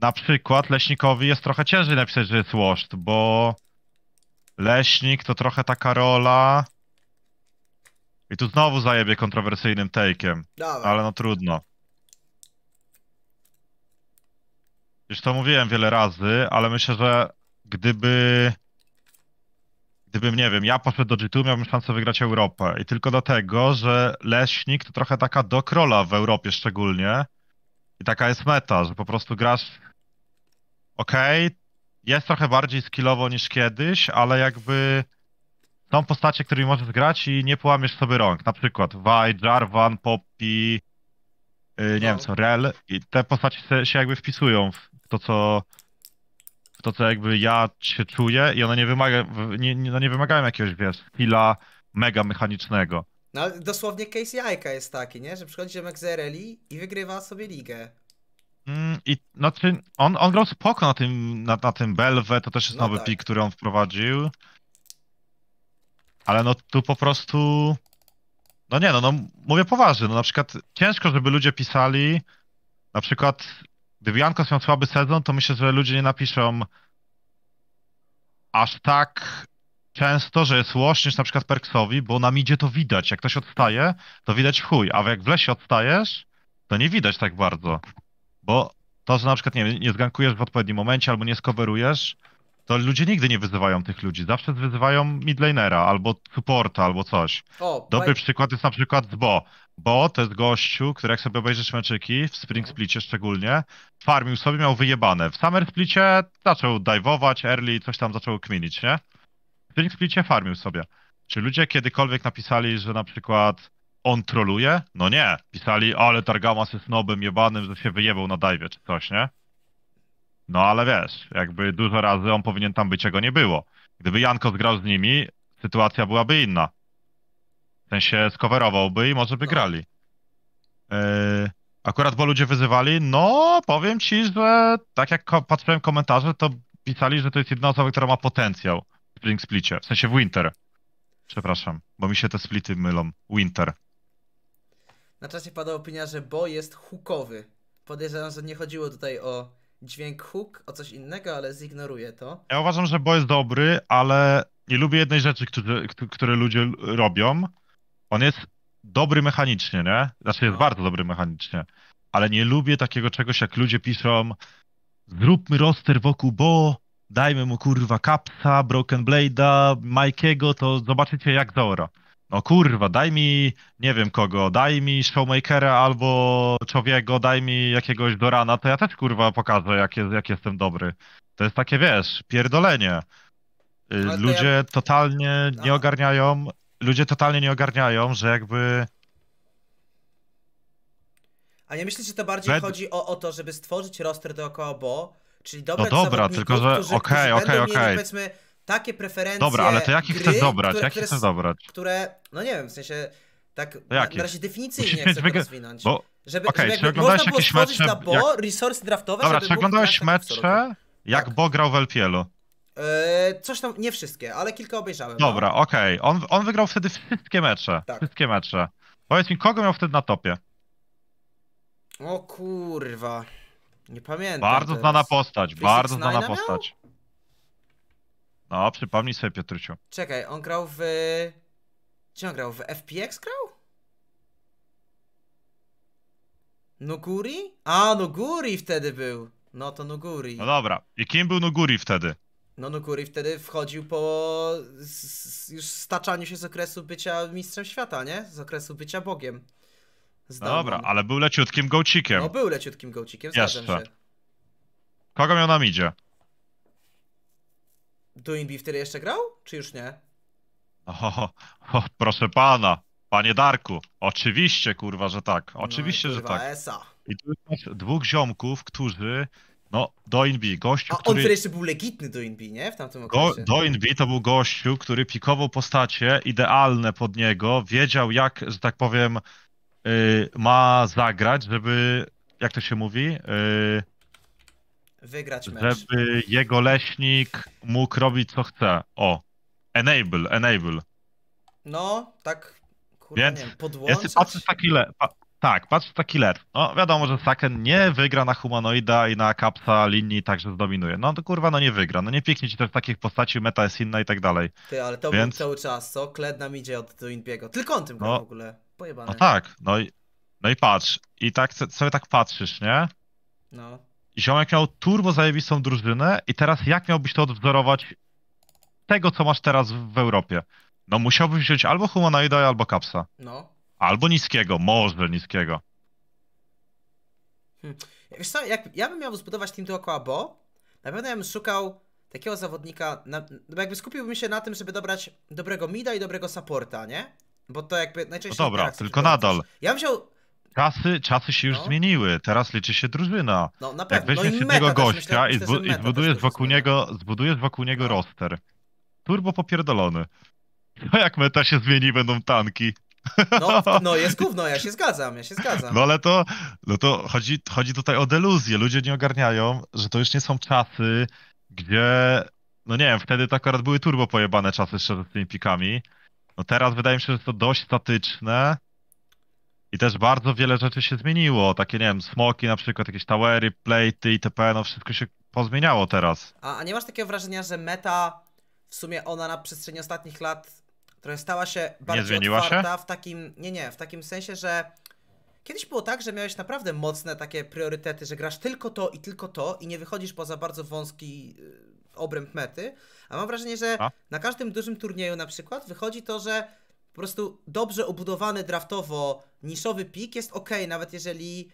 na przykład leśnikowi jest trochę ciężej napisać, że jest washed, bo leśnik to trochę taka rola. I tu znowu zajebie kontrowersyjnym take'iem. Ale no trudno. Już to mówiłem wiele razy, ale myślę, że gdyby. Gdybym, nie wiem, ja poszedł do G2, miałbym szansę wygrać Europę. I tylko dlatego, że leśnik to trochę taka dokrola w Europie szczególnie. I taka jest meta, że po prostu grasz okej, okay, jest trochę bardziej skillowo niż kiedyś, ale jakby są postacie, którymi możesz grać i nie połamiesz sobie rąk. Na przykład Vi, Jarvan, Poppy, yy, nie no. wiem co, Rel. I te postacie se, się jakby wpisują w to, co w to, co jakby ja się czuję i one nie, wymaga, nie, nie, no nie wymagają jakiegoś, wiesz, skilla mega mechanicznego. No dosłownie case jajka jest taki, nie? Że przychodzi ziomek z RLI i wygrywa sobie ligę. Mm, I no on, on grał spoko na tym, na, na tym Belwę, to też jest no nowy tak. pik, który on wprowadził. Ale no tu po prostu... No nie, no, no mówię poważnie, no na przykład ciężko, żeby ludzie pisali, na przykład gdyby Jankos miał słaby sezon, to myślę, że ludzie nie napiszą aż tak często, że jest łoś niż na przykład Perksowi, bo na midzie to widać. Jak ktoś odstaje, to widać chuj, a jak w lesie odstajesz, to nie widać tak bardzo. Bo to, że na przykład nie, nie zgankujesz w odpowiednim momencie albo nie skoverujesz, to ludzie nigdy nie wyzywają tych ludzi. Zawsze wyzywają midlanera albo supporta albo coś. O, Dobry przykład jest na przykład Bo. Bo to jest gościu, który jak sobie obejrzysz meczyki, w Spring no. Splicie szczególnie, farmił sobie, miał wyjebane. W Summer Splicie zaczął dive'ować, early, coś tam zaczął kminić, nie? W Spring Splicie farmił sobie. Czy ludzie kiedykolwiek napisali, że na przykład on troluje? No nie. Pisali, ale Targamas jest nobym jebanym, że się wyjebał na dajwie czy coś, nie? No ale wiesz, jakby dużo razy on powinien tam być, czego nie było. Gdyby Janko zgrał z nimi, sytuacja byłaby inna. W sensie skowerowałby i może by no. grali. Yy, akurat bo ludzie wyzywali, no powiem ci, że tak jak ko patrzyłem komentarze, to pisali, że to jest jedna osoba, która ma potencjał w Spring Splicie, w sensie w Winter. Przepraszam, bo mi się te splity mylą. Winter. Na czasie pada opinia, że Bo jest hookowy. Podejrzewam, że nie chodziło tutaj o dźwięk hook, o coś innego, ale zignoruję to. Ja uważam, że Bo jest dobry, ale nie lubię jednej rzeczy, które, które ludzie robią. On jest dobry mechanicznie, nie? Znaczy jest no. bardzo dobry mechanicznie. Ale nie lubię takiego czegoś, jak ludzie piszą zróbmy roster wokół Bo, dajmy mu kurwa Kapsa, Broken Blade'a, Mikey'ego, to zobaczycie jak Zora no kurwa, daj mi, nie wiem kogo, daj mi Showmakera albo Czowiego, daj mi jakiegoś Dorana, to ja też kurwa pokażę, jak, jest, jak jestem dobry. To jest takie, wiesz, pierdolenie. Y, ludzie to ja... totalnie nie ogarniają, ludzie totalnie nie ogarniają, że jakby... A nie myślę, że to bardziej Bed... chodzi o, o to, żeby stworzyć roster dookoła, bo... Czyli dobre no dobra, tylko że okej, okej, okej takie preferencje. Dobra, ale to jakie gry, chcesz dobrać? Które, jaki chcesz Które, no nie wiem, w sensie tak na, na razie definicyjnie chcę to rozwinąć. Bo... Żeby, okay, żeby czy oglądałeś jakieś mecze na bo, jak... resource draftowe, Dobra, czy oglądałeś mecze, jak tak. bo grał w LPL-u? E, coś tam, nie wszystkie, ale kilka obejrzałem. Dobra, no. okej. Okay. On, on wygrał wtedy wszystkie mecze. Tak. Wszystkie mecze. Powiedz mi, kogo miał wtedy na topie? O kurwa. Nie pamiętam. Bardzo teraz. znana postać, bardzo znana postać. No, przypomnij sobie, Piotruciu. Czekaj, on grał w... Gdzie on grał? W FPX grał? Noguri? A, Noguri wtedy był. No to Noguri. No dobra. I kim był Noguri wtedy? No Noguri wtedy wchodził po z, już staczaniu się z okresu bycia mistrzem świata, nie? Z okresu bycia bogiem. no dobra, ale był leciutkim gołcikiem. No był leciutkim gołcikiem, zgadzam Jeszcze. się. Kogo miał na midzie? Doinby wtedy jeszcze grał? Czy już nie? O, o, proszę pana, panie Darku, oczywiście kurwa, że tak, no oczywiście, no że tak. Esa. I tu masz dwóch ziomków, którzy, no, Doinby, gościu, A on wtedy jeszcze był legitny Doinby, nie? W tamtym okresie. Go, Doinby to był gościu, który pikował postacie idealne pod niego, wiedział jak, że tak powiem, yy, ma zagrać, żeby, jak to się mówi, yy, wygrać mecz. Żeby jego leśnik mógł robić co chce. O, enable, enable. No, tak, kurwa, Więc nie wiem, Jest, taki le... Pa, tak, patrz taki led. No wiadomo, że Saken nie wygra na humanoida i na kapsa linii także zdominuje. No to kurwa, no nie wygra. No nie pięknie ci też takich postaci, meta jest inna i tak dalej. Ty, ale to Więc... był cały czas, co? Kled nam idzie od Twinbiego. Tylko on tym no, w ogóle. Pojebane. No tak, no i, no i patrz. I tak sobie tak patrzysz, nie? No. Ziomek miał turbo zajebistą drużynę i teraz jak miałbyś to odwzorować tego, co masz teraz w Europie? No musiałbyś wziąć albo Humanoida, albo Kapsa. No. Albo niskiego, może niskiego. Hmm. Wiesz co, jak ja bym miał zbudować team dookoła Bo, na pewno ja bym szukał takiego zawodnika, na, no bo jakby skupiłbym się na tym, żeby dobrać dobrego mida i dobrego supporta, nie? Bo to jakby najczęściej... No dobra, tylko nadal. Ja bym wziął Czasy, czasy się już no. zmieniły, teraz liczy się drużyna. No, na pewno. Jak no weźmiesz no jednego gościa myślę, i, zbu i zbudujesz, wokół niego, zbudujesz wokół niego roster, turbo popierdolony. No jak meta się zmieni, będą tanki. No, no jest gówno, ja się zgadzam, ja się zgadzam. No ale to, no to chodzi, chodzi tutaj o deluzję. Ludzie nie ogarniają, że to już nie są czasy, gdzie, no nie wiem, wtedy to akurat były turbo pojebane czasy szczerze z tymi pikami. No teraz wydaje mi się, że to dość statyczne i też bardzo wiele rzeczy się zmieniło. Takie, nie wiem, smoki na przykład, jakieś towery, i itp. No wszystko się pozmieniało teraz. A, a nie masz takiego wrażenia, że meta w sumie ona na przestrzeni ostatnich lat trochę stała się bardziej nie otwarta się? w takim, nie, nie, w takim sensie, że kiedyś było tak, że miałeś naprawdę mocne takie priorytety, że grasz tylko to i tylko to i nie wychodzisz poza bardzo wąski y, obręb mety, a mam wrażenie, że a? na każdym dużym turnieju na przykład wychodzi to, że po prostu dobrze obudowany draftowo niszowy pik jest ok, nawet jeżeli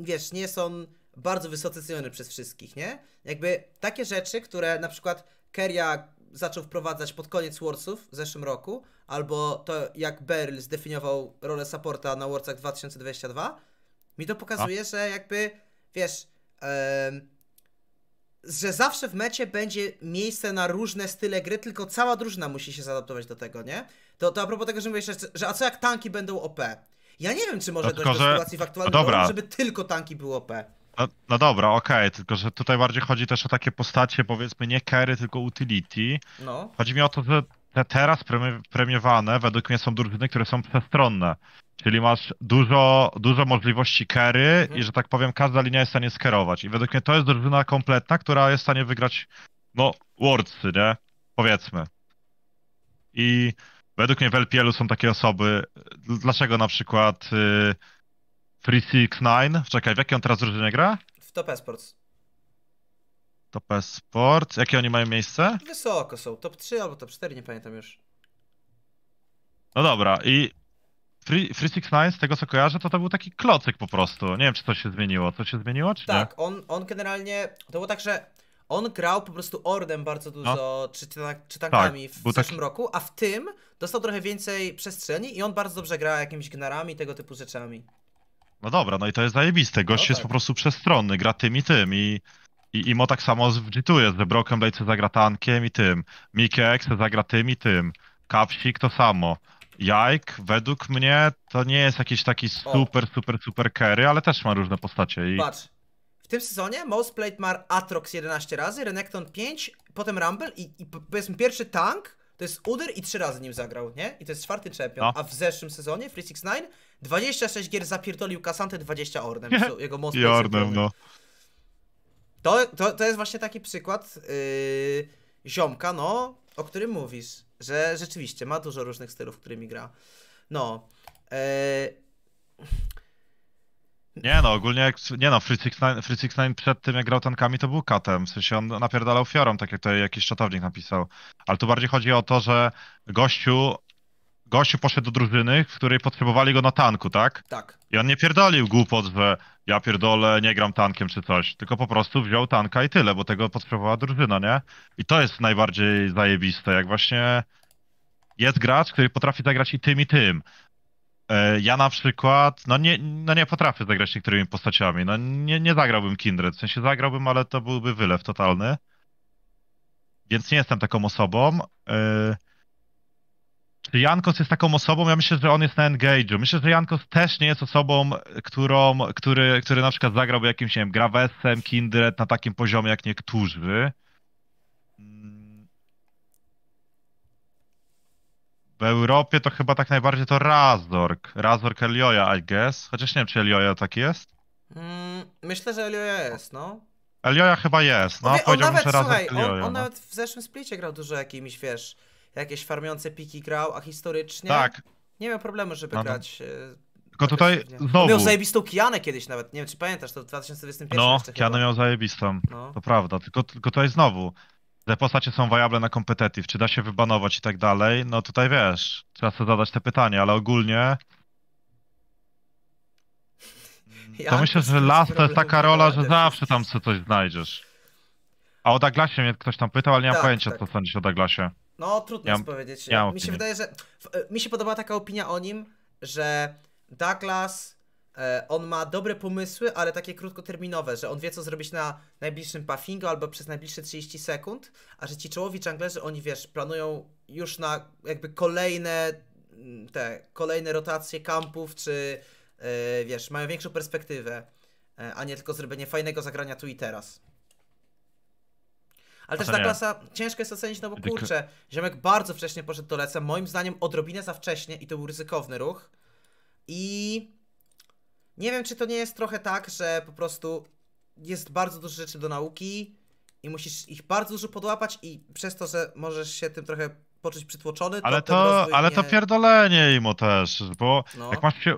wiesz, nie są bardzo wysoce ceniony przez wszystkich, nie? Jakby takie rzeczy, które na przykład Keria zaczął wprowadzać pod koniec Warsów w zeszłym roku, albo to jak Beryl zdefiniował rolę supporta na Warsach 2022, mi to pokazuje, A? że jakby, wiesz, yy, że zawsze w mecie będzie miejsce na różne style gry, tylko cała drużyna musi się zaadaptować do tego, nie? To, to a propos tego, że mówisz, że a co jak tanki będą OP? Ja nie wiem, czy może no, dojść do sytuacji w no aktualnym no, dobra. Roku, żeby tylko tanki były OP. No, no dobra, okej, okay. tylko że tutaj bardziej chodzi też o takie postacie, powiedzmy, nie carry, tylko utility. No. Chodzi mi o to, że te teraz premiowane według mnie są drużyny, które są przestronne. Czyli masz dużo, dużo możliwości carry mhm. i że tak powiem, każda linia jest w stanie skerować. I według mnie to jest drużyna kompletna, która jest w stanie wygrać, no, Worldsy, nie? Powiedzmy. I według mnie w LPL-u są takie osoby. Dlaczego na przykład y, 9 czekaj, w jakiej on teraz drużynie gra? W Top Esports. Top Esports. Jakie oni mają miejsce? Wysoko są, top 3 albo top 4, nie pamiętam już. No dobra, i Free, Free Nine, z tego co kojarzę, to to był taki klocek po prostu. Nie wiem, czy to się zmieniło. To się zmieniło, czy tak, nie? Tak, on, on generalnie... To było tak, że on grał po prostu ordem bardzo no. dużo, no. czy, tak, czy tankami tak, tak w zeszłym taki... roku, a w tym dostał trochę więcej przestrzeni i on bardzo dobrze gra jakimiś gnarami, tego typu rzeczami. No dobra, no i to jest zajebiste. Gość no jest tak. po prostu przestronny, gra tym i tym i... I, I Mo tak samo w G2 jest, że Broken Blade zagra tankiem i tym, Mikex zagra tym i tym, Kapsik to samo. Jajk według mnie to nie jest jakiś taki super, o. super, super carry, ale też ma różne postacie. I... Patrz, w tym sezonie Most Played Mar Atrox 11 razy, Renekton 5, potem Rumble i, i powiedzmy pierwszy tank to jest Uder i 3 razy nim zagrał, nie? I to jest czwarty champion. No. A w zeszłym sezonie, Free 69, 26 gier zapierdolił Kasantę, 20 Ornem. jego Most I Ornem, no. To, to, to jest właśnie taki przykład yy, ziomka, no, o którym mówisz, że rzeczywiście ma dużo różnych stylów, którymi gra. No. Yy... Nie no, ogólnie jak, nie no, Free przed tym jak grał tankami to był katem, w sensie on napierdalał fiorą, tak jak to jakiś czatownik napisał. Ale tu bardziej chodzi o to, że gościu, gościu poszedł do drużyny, w której potrzebowali go na tanku, tak? Tak. I on nie pierdolił głupot, że ja pierdolę, nie gram tankiem czy coś, tylko po prostu wziął tanka i tyle, bo tego potrzebowała drużyna, nie? I to jest najbardziej zajebiste, jak właśnie jest gracz, który potrafi zagrać i tym, i tym. E, ja na przykład, no nie, no nie potrafię zagrać niektórymi postaciami, no nie, nie zagrałbym Kindred, w sensie zagrałbym, ale to byłby wylew totalny. Więc nie jestem taką osobą. E, czy Jankos jest taką osobą? Ja myślę, że on jest na engage'u. Myślę, że Jankos też nie jest osobą, którą, który, który na przykład zagrałby jakimś, nie wiem, Gravesem, Kindred na takim poziomie jak niektórzy. W Europie to chyba tak najbardziej to Razork. Razork Elioja, I guess. Chociaż nie wiem, czy Elioja tak jest. Mm, myślę, że Elioja jest, no. Elioja chyba jest, no. Mówię, on, nawet, słuchaj, Elioja, on, on no. nawet w zeszłym splicie grał dużo jakimiś, wiesz, jakieś farmiące piki grał, a historycznie tak. nie miał problemu, żeby no, grać. E, tylko tutaj znowu... miał zajebistą Kianę kiedyś nawet, nie wiem czy pamiętasz, to w 2021 No, Kianę miał zajebistą, no. to prawda, tylko, tylko tutaj znowu, te postacie są wajable na competitive, czy da się wybanować i tak dalej, no tutaj wiesz, trzeba sobie zadać te pytanie, ale ogólnie... Ja to myślę, że Last to jest taka rola, że zawsze tam coś znajdziesz. A o Daglasie mnie ktoś tam pytał, ale nie mam tak, pojęcia, tak. co sądzisz o Daglasie. No, trudno jest powiedzieć. mi się wydaje, że. E, mi się podoba taka opinia o nim, że Douglas. E, on ma dobre pomysły, ale takie krótkoterminowe, że on wie, co zrobić na najbliższym puffingu albo przez najbliższe 30 sekund, a że ci czołowi junglerzy, oni wiesz, planują już na jakby kolejne mm, te kolejne rotacje kampów, czy e, wiesz, mają większą perspektywę, a nie tylko zrobienie fajnego zagrania tu i teraz. Ale też ta klasa ciężko jest ocenić, no bo kurczę, Ziemek bardzo wcześnie poszedł do Leca, moim zdaniem odrobinę za wcześnie i to był ryzykowny ruch. I nie wiem, czy to nie jest trochę tak, że po prostu jest bardzo dużo rzeczy do nauki i musisz ich bardzo dużo podłapać i przez to, że możesz się tym trochę poczuć przytłoczony, to ale to, ale nie... to pierdolenie im też, bo no. jak masz się...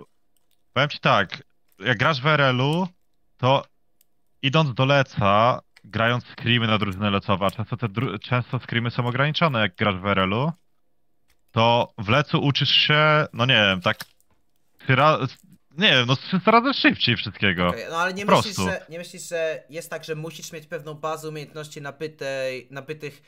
Powiem ci tak, jak grasz w RL-u, to idąc do Leca, grając screamy na drużynę lecowa, często, te dru często screamy są ograniczone, jak grasz w RL-u, to w lecu uczysz się, no nie wiem, tak nie wiem, no 300 razy szybciej wszystkiego. Okay, no ale nie myślisz, że, nie myślisz, że jest tak, że musisz mieć pewną bazę umiejętności nabytej, nabytych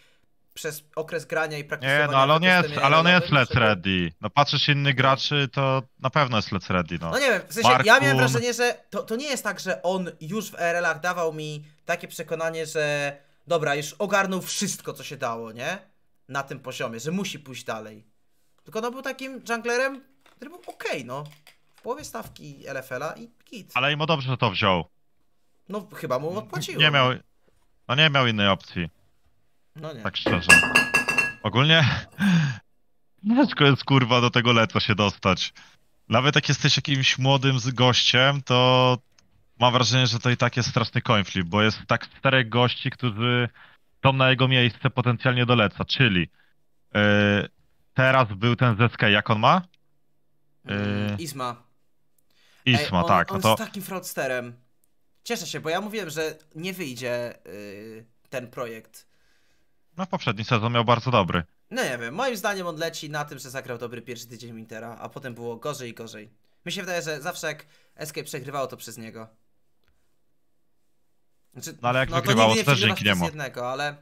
przez okres grania i praktycznie. Nie, no ale on jest, ale on jest let's ready. No patrzysz innych graczy, to na pewno jest let's ready, no. No nie wiem, w sensie ja miałem no. wrażenie, że to, to nie jest tak, że on już w RL-ach dawał mi takie przekonanie, że dobra, już ogarnął wszystko, co się dało, nie? Na tym poziomie, że musi pójść dalej. Tylko no był takim junglerem, który był okej, okay, no. W połowie stawki LFL-a i kit. Ale i mu dobrze, że to wziął. No chyba mu odpłaciło. Nie miał, no nie miał innej opcji. No nie. Tak szczerze. Ogólnie... Ciężko jest kurwa do tego letwa się dostać. Nawet jak jesteś jakimś młodym gościem, to mam wrażenie, że to i tak jest straszny konflikt, bo jest tak czterech gości, którzy są na jego miejsce potencjalnie doleca, czyli yy, teraz był ten ZSK, jak on ma? Yy, Isma, Ej, on, tak. No on no to... jest takim fraudsterem. Cieszę się, bo ja mówiłem, że nie wyjdzie yy, ten projekt. No poprzedni sezon miał bardzo dobry. No nie wiem, moim zdaniem on leci na tym, że zagrał dobry pierwszy tydzień Mintera, a potem było gorzej i gorzej. Mi się wydaje, że zawsze jak SK przegrywało to przez niego. Znaczy, no ale jak no, wygrywało, to, nie też dzięki niemu. Jednego, ale...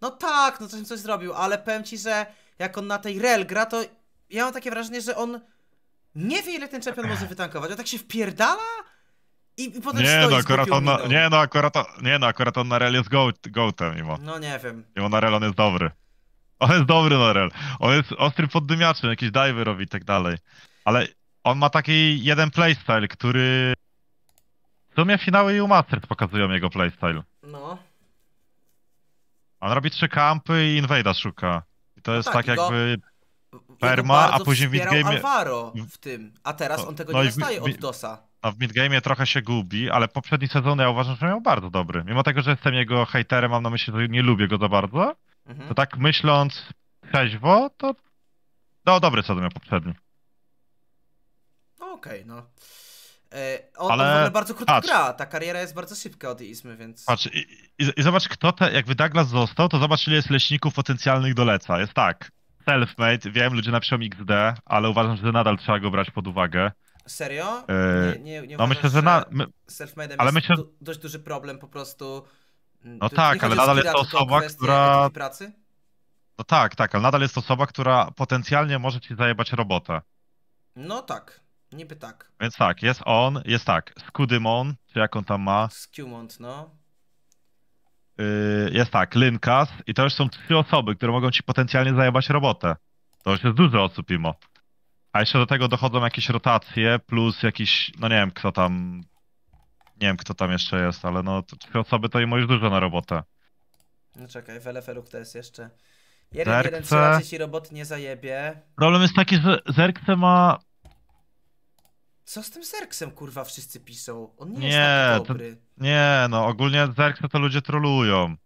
No tak, no coś, coś zrobił, ale powiem ci, że jak on na tej rel gra, to ja mam takie wrażenie, że on nie wie ile ten champion może wytankować. On tak się wpierdala i, i potem nie, no, akurat on na, nie, no, akurat on, nie, no, akurat on na rel jest goatem mimo. No nie wiem. Mimo na rel on jest dobry. On jest dobry na rel. On jest ostry poddymiaczem, jakiś dive'y robi i tak dalej. Ale on ma taki jeden playstyle, który... W sumie finały i Masters pokazują jego playstyle. No. On robi trzy kampy i Invada szuka. I to no jest tak, tak jakby... Perma, a później w Alvaro w tym, a teraz on tego no nie dostaje od DOSa. No, w midgame trochę się gubi, ale poprzedni sezon ja uważam, że miał bardzo dobry. Mimo tego, że jestem jego hejterem, mam na myśli, że nie lubię go za bardzo, mhm. to tak myśląc trzeźwo, to no, dobry sezon miał poprzedni. No okej, okay, no. E, on, ale... on bardzo krótko gra, ta kariera jest bardzo szybka od Izmy, więc... Patrz, i, i, i zobacz kto te, jakby Douglas został, to zobacz ile jest leśników potencjalnych do leca, jest tak. Selfmade, wiem, ludzie napiszą XD, ale uważam, że nadal trzeba go brać pod uwagę. Serio? E, nie, nie, nie no uważasz, myślę, że na... My... Selfmade'em ale myślę... Du dość duży problem po prostu. Mm, no tu, tak, ale nadal jest to osoba, która... Pracy? No tak, tak, ale nadal jest osoba, która potencjalnie może ci zajebać robotę. No tak, niby tak. Więc tak, jest on, jest tak, Skudymon, czy jak on tam ma? Skumont, no. Yy, jest tak, Linkas i to już są trzy osoby, które mogą ci potencjalnie zajebać robotę. To już jest dużo osób, Imo. A jeszcze do tego dochodzą jakieś rotacje, plus jakiś, no nie wiem kto tam, nie wiem kto tam jeszcze jest, ale no trzy osoby to im już dużo na robotę. No czekaj, w LFR-u kto jest jeszcze? Jeden, Zerkce... jeden, razy ci roboty nie zajebie. Problem jest taki, że Zerkce ma... Co z tym Zerksem, kurwa, wszyscy piszą? On nie, nie jest taki dobry. To, nie, no ogólnie Zerkse to ludzie trolują.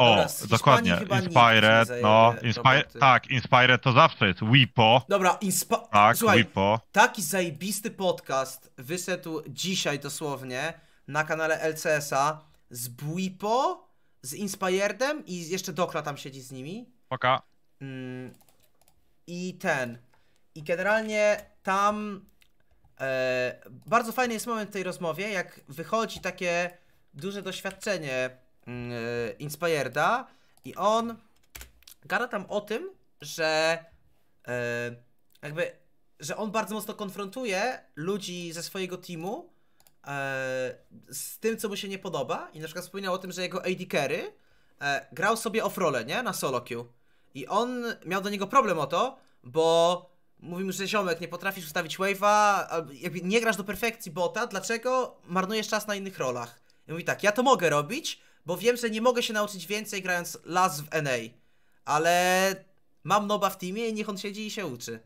O, Dobra, dokładnie. Inspired, no. Inspire, tak, Inspired to zawsze jest Wipo. Dobra, inspired. tak, Słuchaj, Wipo. taki zajbisty podcast wyszedł dzisiaj dosłownie na kanale LCS-a z Wipo, z Inspiredem i jeszcze Dokla tam siedzi z nimi. Poka. Mm, I ten. I generalnie tam e, bardzo fajny jest moment w tej rozmowie, jak wychodzi takie duże doświadczenie yy, Inspireda i on gada tam o tym, że yy, jakby, że on bardzo mocno konfrontuje ludzi ze swojego teamu yy, z tym, co mu się nie podoba i na przykład wspominał o tym, że jego AD carry y, grał sobie off role, nie? Na solo queue. I on miał do niego problem o to, bo mówi mu, że ziomek, nie potrafisz ustawić wave'a, jakby nie grasz do perfekcji bota, dlaczego marnujesz czas na innych rolach? I mówi tak, ja to mogę robić, bo wiem, że nie mogę się nauczyć więcej grając las w NA. Ale mam noba w teamie i niech on siedzi i się uczy.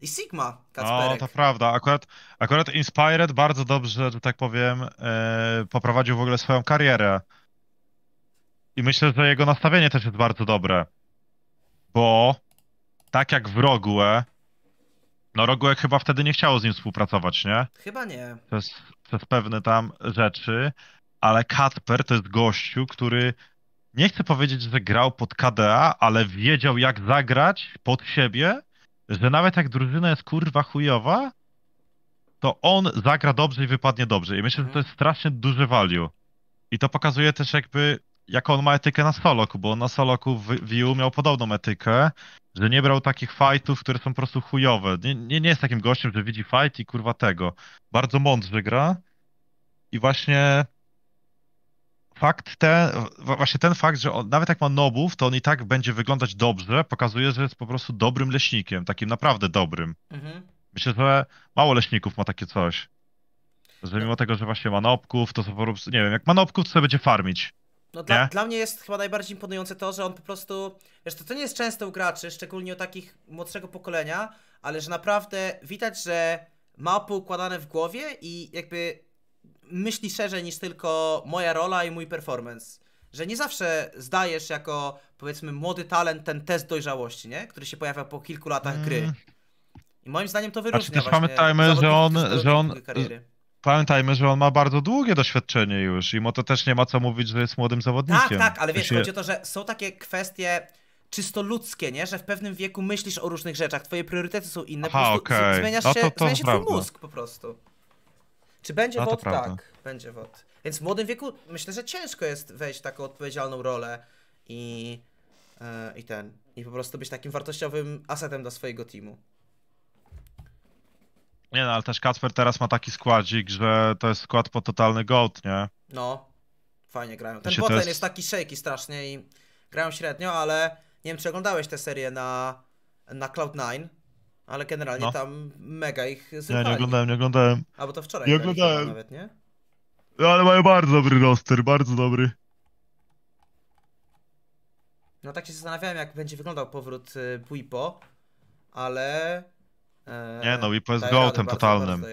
I Sigma, Kacperek. No, to prawda. Akurat, akurat Inspired bardzo dobrze, że tak powiem, yy, poprowadził w ogóle swoją karierę. I myślę, że jego nastawienie też jest bardzo dobre. Bo tak jak w Rogue, no Rogue chyba wtedy nie chciało z nim współpracować, nie? Chyba nie. Przez, przez pewne tam rzeczy ale Katper to jest gościu, który nie chcę powiedzieć, że grał pod KDA, ale wiedział jak zagrać pod siebie, że nawet jak drużyna jest kurwa chujowa, to on zagra dobrze i wypadnie dobrze. I myślę, że to jest strasznie duży value. I to pokazuje też jakby, jaką on ma etykę na Soloku, bo on na Soloku w VU miał podobną etykę, że nie brał takich fightów, które są po prostu chujowe. Nie, nie, nie jest takim gościem, że widzi fight i kurwa tego. Bardzo mądrze gra. I właśnie fakt ten, właśnie ten fakt, że on, nawet jak ma nobów, to on i tak będzie wyglądać dobrze, pokazuje, że jest po prostu dobrym leśnikiem, takim naprawdę dobrym. Mhm. Myślę, że mało leśników ma takie coś. Że mimo tego, że właśnie ma nobków, to po prostu, nie wiem, jak ma nobków, to sobie będzie farmić. No dla, dla, mnie jest chyba najbardziej imponujące to, że on po prostu, wiesz, to, to nie jest często u graczy, szczególnie u takich młodszego pokolenia, ale że naprawdę widać, że ma poukładane w głowie i jakby myśli szerzej niż tylko moja rola i mój performance. Że nie zawsze zdajesz jako, powiedzmy, młody talent ten test dojrzałości, nie? Który się pojawia po kilku latach gry. Mm. I moim zdaniem to znaczy, wyróżnia czy też pamiętajmy, że on, że on pamiętajmy, że on ma bardzo długie doświadczenie już i mu to też nie ma co mówić, że jest młodym zawodnikiem. Tak, tak, ale wiesz, się... Znaczy- chodzi o to, że są takie kwestie czysto ludzkie, nie? Że w pewnym wieku myślisz o różnych rzeczach, twoje priorytety są inne, Aha, po prostu okay. zmieniasz, no się, to, to zmienia się twój mózg po prostu. Czy będzie no, WOD? Tak, będzie WOD. Więc w młodym wieku myślę, że ciężko jest wejść w taką odpowiedzialną rolę i, yy, i ten. I po prostu być takim wartościowym asetem dla swojego teamu. Nie no, ale też Kacper teraz ma taki składzik, że to jest skład po totalny gold, nie? No, fajnie grają. Ten botlane jest... jest... taki shaky strasznie i grają średnio, ale nie wiem, czy oglądałeś tę serię na, na Cloud9. Ale generalnie no. tam mega ich zrychali. Ja nie oglądałem, nie oglądałem. A bo to wczoraj nie oglądałem. nawet, nie? No, ale mają bardzo dobry roster, bardzo dobry. No tak się zastanawiałem, jak będzie wyglądał powrót y, Wipo, ale... E, nie no, Wipo jest gołtem totalnym.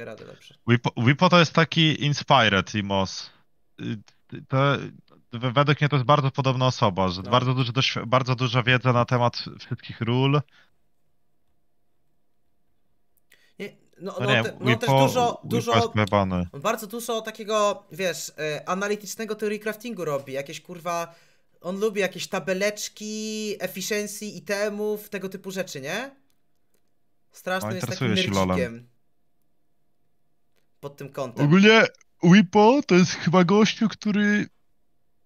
Wipo, Wipo to jest taki Inspired i Moss. Y, to, według mnie to jest bardzo podobna osoba, że no. bardzo, duży, bardzo duża wiedza na temat wszystkich ról, No, no, no te, no też dużo, dużo bardzo dużo takiego, wiesz, e, analitycznego teorii craftingu robi, jakieś kurwa, on lubi jakieś tabeleczki, efficiency itemów, tego typu rzeczy, nie? Straszny no, jest takim nerdcikiem. Pod tym kątem. Ogólnie Wipo to jest chyba gościu, który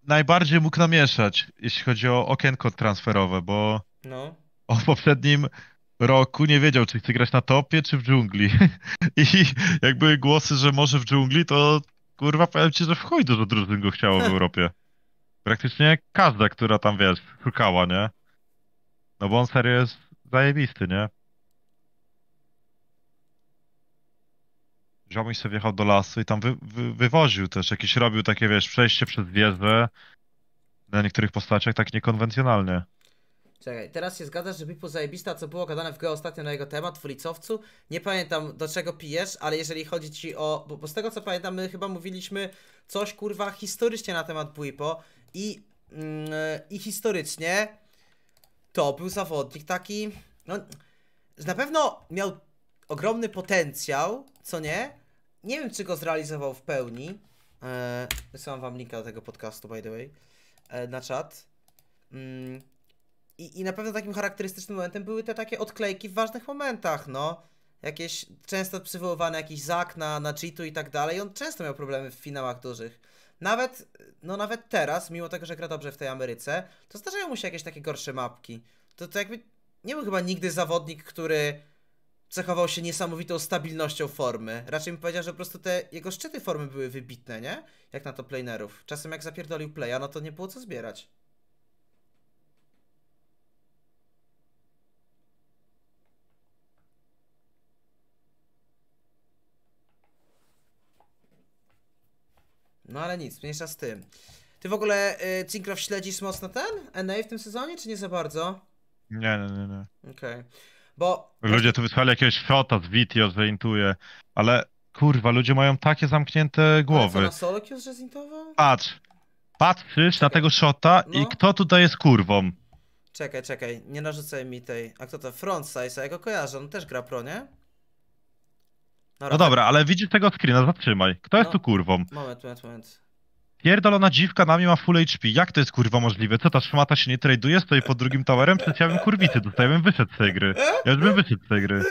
najbardziej mógł namieszać, jeśli chodzi o okienko transferowe, bo no. o poprzednim roku nie wiedział, czy chce grać na topie, czy w dżungli. I jak były głosy, że może w dżungli, to kurwa powiem ci, że w chuj dużo drużyn go chciało w Europie. Praktycznie każda, która tam, wiesz, szukała, nie? No bo on serio jest zajebisty, nie? Ziomuś sobie wjechał do lasu i tam wy, wy, wywoził też, jakiś robił takie, wiesz, przejście przez wieżę na niektórych postaciach tak niekonwencjonalnie. Czekaj, teraz się zgadza, że Bipu zajebista, co było gadane w grę ostatnio na jego temat, w Licowcu. Nie pamiętam do czego pijesz, ale jeżeli chodzi ci o... Bo, bo z tego co pamiętam, my chyba mówiliśmy coś kurwa historycznie na temat Buipo i, yy, i historycznie to był zawodnik taki... No, na pewno miał ogromny potencjał, co nie? Nie wiem, czy go zrealizował w pełni. Eee, wysyłam wam linka do tego podcastu, by the way, e, na czat. Mm, i, i na pewno takim charakterystycznym momentem były te takie odklejki w ważnych momentach, no. Jakieś często przywoływane jakiś zak na, na cheatu i tak dalej. On często miał problemy w finałach dużych. Nawet, no nawet teraz, mimo tego, że gra dobrze w tej Ameryce, to zdarzają mu się jakieś takie gorsze mapki. To, to jakby nie był chyba nigdy zawodnik, który cechował się niesamowitą stabilnością formy. Raczej bym powiedział, że po prostu te jego szczyty formy były wybitne, nie? Jak na to planerów. Czasem jak zapierdolił playa, no to nie było co zbierać. No ale nic, mniejsza z tym. Ty w ogóle, y, Cinkrow, śledzisz mocno ten NA w tym sezonie, czy nie za bardzo? Nie, nie, nie, nie. Okej. Okay. Bo... Ludzie tu wysłali jakiegoś shota z Vitio, że intuje, ale kurwa, ludzie mają takie zamknięte głowy. A co, na solo Q's, że zintował? Patrz, patrzysz czekaj. na tego shota no. i kto tutaj jest kurwą. Czekaj, czekaj, nie narzucaj mi tej. A kto to? Frontside, ja go kojarzę, on też gra pro, nie? No dobra, ale widzisz tego screena, zatrzymaj. Kto jest no. tu kurwą? Moment, moment, moment. Pierdolona dziwka na mnie ma full HP. Jak to jest kurwa możliwe? Co ta szmata się nie traduje, stoi pod drugim towerem? Przecież ja bym kurwicy dostał, ja bym wyszedł z tej gry. Ja już bym wyszedł z tej gry.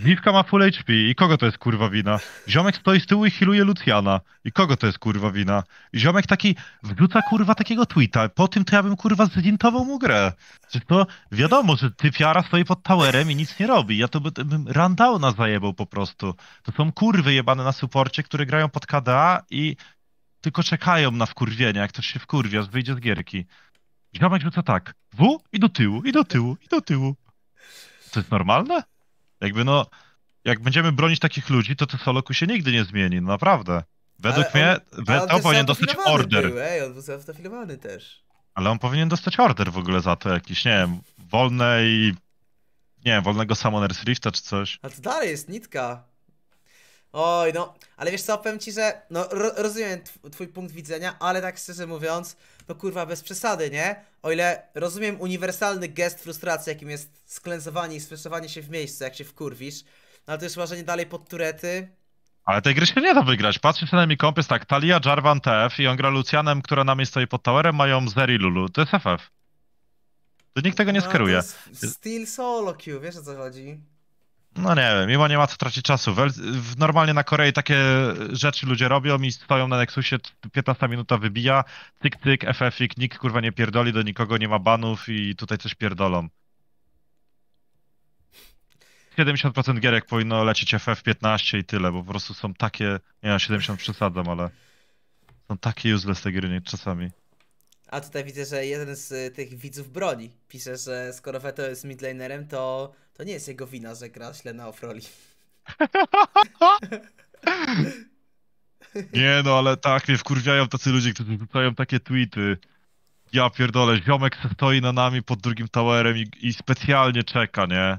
Dziwka ma full HP. I kogo to jest kurwa wina? Ziomek stoi z tyłu i hiluje Luciana. I kogo to jest kurwa wina? I ziomek taki wrzuca kurwa takiego tweeta. Po tym to ja bym kurwa zdintował mu grę. Czy to wiadomo, że typiara stoi pod towerem i nic nie robi. Ja to bym bym na zajebał po prostu. To są kurwy jebane na suporcie, które grają pod KDA i tylko czekają na wkurwienie, jak ktoś się wkurwia, wyjdzie z gierki. Ziomek rzuca tak, w i do tyłu, i do tyłu, i do tyłu. To jest normalne? Jakby no, jak będziemy bronić takich ludzi, to to Soloku się nigdy nie zmieni, no naprawdę. Według ale on, mnie on, to powinien dostać order. Był, ej, on był też. Ale on powinien dostać order w ogóle za to jakiś, nie wiem, wolnej... Nie wiem, wolnego Summoner's Rifta czy coś. A to dalej jest nitka. Oj, no, ale wiesz co, powiem ci, że no, ro rozumiem twój punkt widzenia, ale tak szczerze mówiąc, no kurwa, bez przesady, nie? O ile rozumiem uniwersalny gest frustracji, jakim jest sklęzowanie i sfreszowanie się w miejscu, jak się wkurwisz, no ale to już marzenie dalej pod turety, ale tej gry się nie da wygrać. Patrzcie na mój kompis, tak, Talia, Jarvan, TF i on gra Lucianem, która na miejscu stoi pod towerem, mają Zeri, Lulu. To jest FF. To nikt tego nie no, skeruje. Steel solo queue, wiesz o co chodzi? No nie wiem, mimo nie ma co tracić czasu. Normalnie na Korei takie rzeczy ludzie robią i stoją na Nexusie, 15 minuta wybija, tyk tyk, FFik, nikt kurwa nie pierdoli do nikogo, nie ma banów i tutaj coś pierdolą. 70% gierek powinno lecieć FF15 i tyle, bo po prostu są takie, nie wiem, 70 przesadzam, ale są takie useless te gry czasami. A tutaj widzę, że jeden z y, tych widzów broni. Pisze, że skoro Veto jest midlanerem, to, to nie jest jego wina, że gra źle na offroli. Nie no, ale tak mnie wkurwiają tacy ludzie, którzy rzucają takie tweety. Ja pierdolę, ziomek stoi na nami pod drugim towerem i, i specjalnie czeka, nie?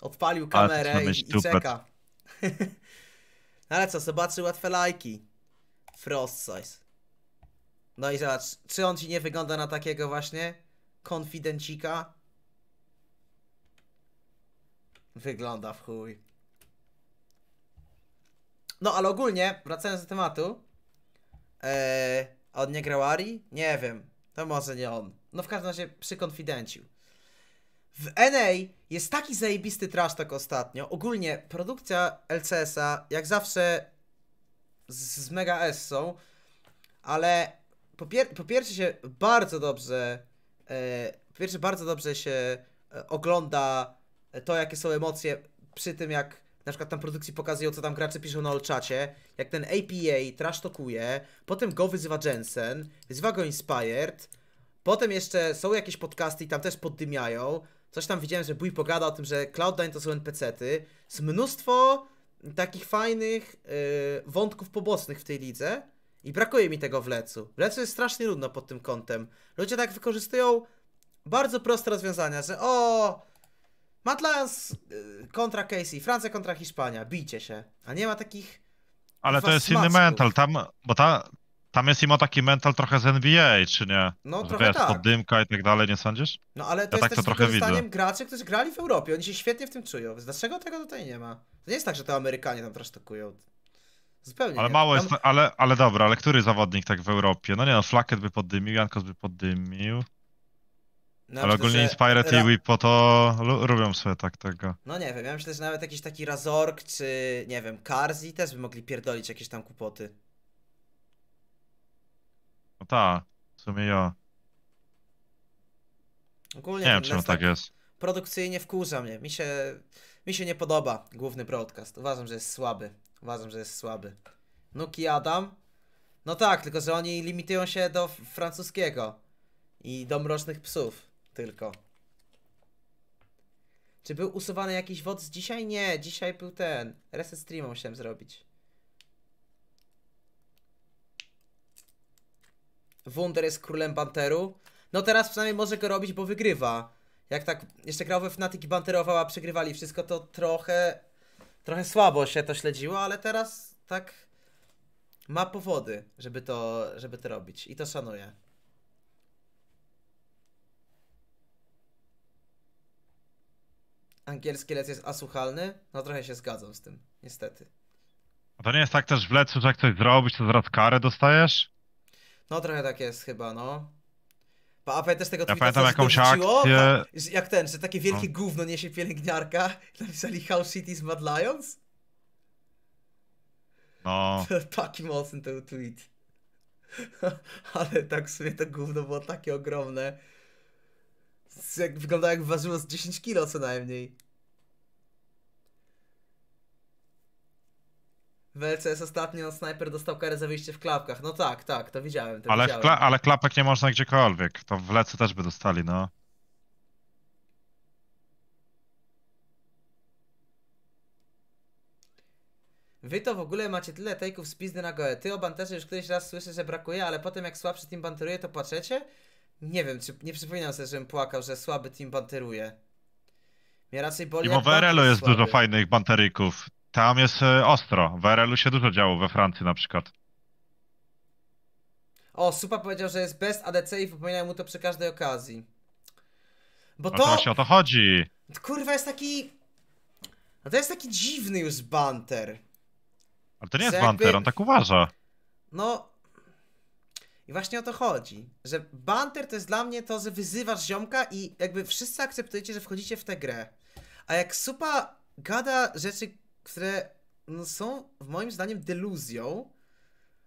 Odpalił kamerę i, i czeka. No ale co, zobaczył łatwe lajki. Frost size. No i zobacz, czy on ci nie wygląda na takiego właśnie konfidencika? Wygląda w chuj. No, ale ogólnie, wracając do tematu, yy, a on nie grał Ari? Nie wiem, to może nie on. No w każdym razie przy konfidenciu. W NA jest taki zajebisty trash tak ostatnio. Ogólnie produkcja LCS-a, jak zawsze z, z mega S są, ale po, pier po pierwsze się bardzo dobrze, e, po pierwsze bardzo dobrze się e, ogląda to, jakie są emocje przy tym, jak na przykład tam produkcji pokazują, co tam gracze piszą na olczacie, jak ten APA trash tokuje, potem go wyzywa Jensen, wyzywa go Inspired, potem jeszcze są jakieś podcasty i tam też poddymiają, coś tam widziałem, że Bój pogada o tym, że Cloud9 to są NPC-ty, jest mnóstwo takich fajnych e, wątków pobocznych w tej lidze, i brakuje mi tego w Lecu. W Lecu jest strasznie nudno pod tym kątem. Ludzie tak wykorzystują bardzo proste rozwiązania, że o... Matt Lyons y, kontra Casey, Francja kontra Hiszpania, bijcie się. A nie ma takich... Ale to jest inny mental, tam, bo ta, tam jest im o taki mental trochę z NBA, czy nie? No trochę wiesz, tak. dymka i tak dalej, nie sądzisz? No ale to ja tak jest tak też to trochę widzę. graczy, którzy grali w Europie, oni się świetnie w tym czują. Dlaczego tego tutaj nie ma? To nie jest tak, że to Amerykanie tam troszkę Zupełnie. Ale nie. mało jest, ale, ale dobra, ale który zawodnik tak w Europie? No nie no, Flaket by poddymił, Jankos by poddymił. No, ale ogólnie Inspired ra... i Whipo to robią sobie tak tego. No nie wiem, ja myślę, że nawet jakiś taki Razork czy nie wiem, Karzi też by mogli pierdolić jakieś tam kłopoty. No tak, w sumie ja. Ogólnie nie wiem, czemu tak jest. Produkcyjnie wkurza mnie. Mi się, mi się nie podoba główny broadcast. Uważam, że jest słaby. Uważam, że jest słaby. Nuki Adam? No tak, tylko że oni limitują się do francuskiego. I do Mrocznych Psów tylko. Czy był usuwany jakiś wodz dzisiaj? Nie, dzisiaj był ten. Reset streamu musiałem zrobić. Wunder jest królem Banteru. No teraz przynajmniej może go robić, bo wygrywa. Jak tak jeszcze grał we Fnatic i banterowała, przegrywali wszystko, to trochę trochę słabo się to śledziło, ale teraz tak ma powody, żeby to, żeby to robić i to szanuję. Angielski lec jest asłuchalny? No trochę się zgadzam z tym, niestety. A to nie jest tak też w lecu, że jak coś zrobisz, to zaraz karę dostajesz? No trochę tak jest chyba, no. A też tego ja tweeta, jakąś akcję... Jak ten, że takie wielkie no. gówno niesie pielęgniarka napisali How Shit is Mad Lions? No. Taki mocny ten tweet. Ale tak w sumie to gówno było takie ogromne. Jak, wyglądało jak ważyło z 10 kilo co najmniej. w LCS ostatnio snajper dostał karę za wyjście w klapkach. No tak, tak, to widziałem. To ale, widziałem. Kla ale klapek nie można gdziekolwiek. To w lecy też by dostali, no. Wy to w ogóle macie tyle take'ów z pizdy na goe. Ty o banterze już któryś raz słyszę, że brakuje, ale potem jak słabszy team banteruje, to płaczecie? Nie wiem, czy nie przypominam sobie, żebym płakał, że słaby team banteruje. Mnie raczej boli. I w jest słaby. dużo fajnych banteryków. Tam jest e, ostro. W RL-u się dużo działo we Francji na przykład. O, Supa powiedział, że jest best ADC i wypominałem mu to przy każdej okazji. Bo to... No to właśnie o to chodzi. Kurwa, jest taki... No to jest taki dziwny już banter. Ale to nie jest jakby... banter, on tak uważa. No... I właśnie o to chodzi, że banter to jest dla mnie to, że wyzywasz ziomka i jakby wszyscy akceptujecie, że wchodzicie w tę grę. A jak Supa gada rzeczy, które no, są moim zdaniem deluzją,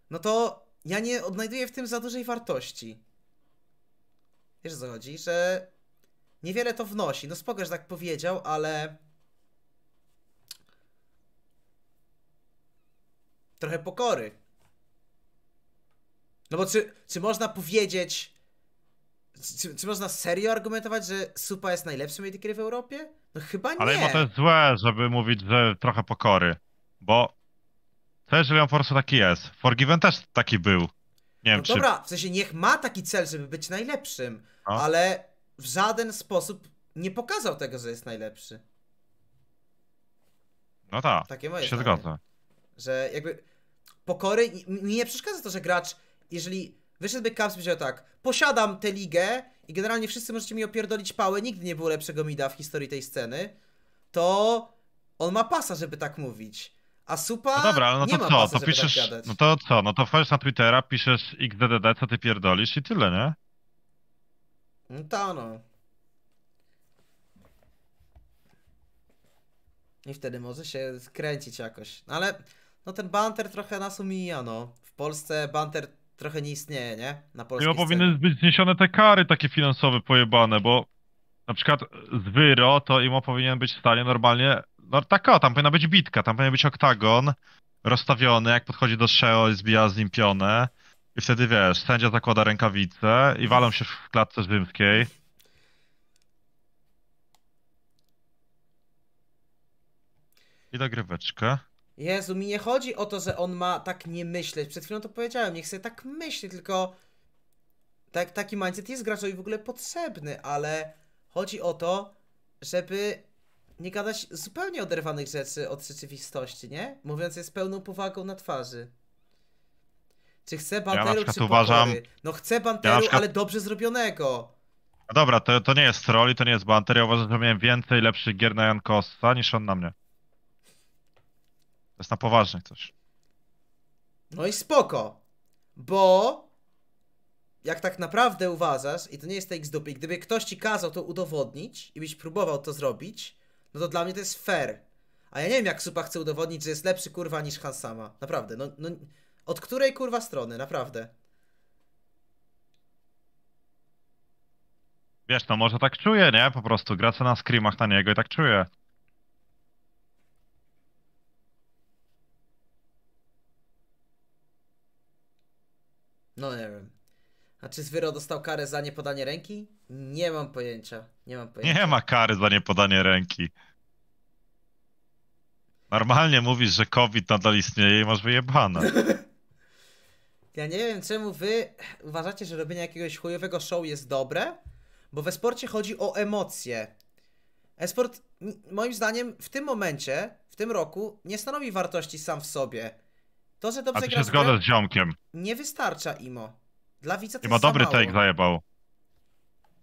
no to ja nie odnajduję w tym za dużej wartości. Wiesz co chodzi? Że niewiele to wnosi. No spoko, że tak powiedział, ale... Trochę pokory. No bo czy, czy można powiedzieć czy, czy, można serio argumentować, że Supa jest najlepszym AD w Europie? No chyba nie. Ale ma to jest złe, żeby mówić, że trochę pokory. Bo też on Forso taki jest. Forgiven też taki był. Nie wiem, no czy... dobra, w sensie niech ma taki cel, żeby być najlepszym, no. ale w żaden sposób nie pokazał tego, że jest najlepszy. No tak, Takie moje się zgadza. Że jakby pokory, mi nie przeszkadza to, że gracz, jeżeli Wyszedłby Caps i powiedział tak, posiadam tę ligę i generalnie wszyscy możecie mi opierdolić pałę, nigdy nie było lepszego mida w historii tej sceny, to on ma pasa, żeby tak mówić. A Supa no dobra, ale no to nie ma co? Pasa, to tak piszesz, tak No to co? No to wchodzisz na Twittera, piszesz XDDD, co ty pierdolisz i tyle, nie? No to no. I wtedy może się skręcić jakoś. No ale no ten banter trochę nas umija, no. W Polsce banter trochę nie istnieje, nie? Na polskiej Chyba powinny być zniesione te kary takie finansowe pojebane, bo na przykład z Wyro to IMO powinien być w stanie normalnie, no tak, o, tam powinna być bitka, tam powinien być oktagon rozstawiony, jak podchodzi do Sheo i zbija z nim pionę. I wtedy wiesz, sędzia zakłada rękawice i walą się w klatce rzymskiej. I dogryweczkę. Jezu, mi nie chodzi o to, że on ma tak nie myśleć. Przed chwilą to powiedziałem, niech sobie tak myśli, tylko tak, taki mindset jest graczowi w ogóle potrzebny, ale chodzi o to, żeby nie gadać zupełnie oderwanych rzeczy od rzeczywistości, nie? Mówiąc je z pełną powagą na twarzy. Czy chce banteru, ja na przykład czy uważam, No chce banteru, ja przykład... ale dobrze zrobionego. No dobra, to, to nie jest troll to nie jest banter. Ja uważam, że miałem więcej lepszych gier na Jankosa niż on na mnie. To jest na poważnie coś. No i spoko, bo jak tak naprawdę uważasz, i to nie jest tekst dupy, gdyby ktoś ci kazał to udowodnić i byś próbował to zrobić, no to dla mnie to jest fair. A ja nie wiem, jak Supa chce udowodnić, że jest lepszy kurwa niż Hansama. Naprawdę, no, no od której kurwa strony, naprawdę. Wiesz, no może tak czuję, nie? Po prostu gra na screamach na niego i tak czuję. No nie wiem. A czy Zwyro dostał karę za niepodanie ręki? Nie mam pojęcia. Nie mam pojęcia. Nie ma kary za niepodanie ręki. Normalnie mówisz, że COVID nadal istnieje i masz wyjebane. ja nie wiem, czemu wy uważacie, że robienie jakiegoś chujowego show jest dobre, bo we sporcie chodzi o emocje. Esport, moim zdaniem, w tym momencie, w tym roku, nie stanowi wartości sam w sobie to, że dobrze A ty się zgodzę z ziomkiem. Nie wystarcza Imo. Dla widza to Imo jest dobry za mało. take zajebał.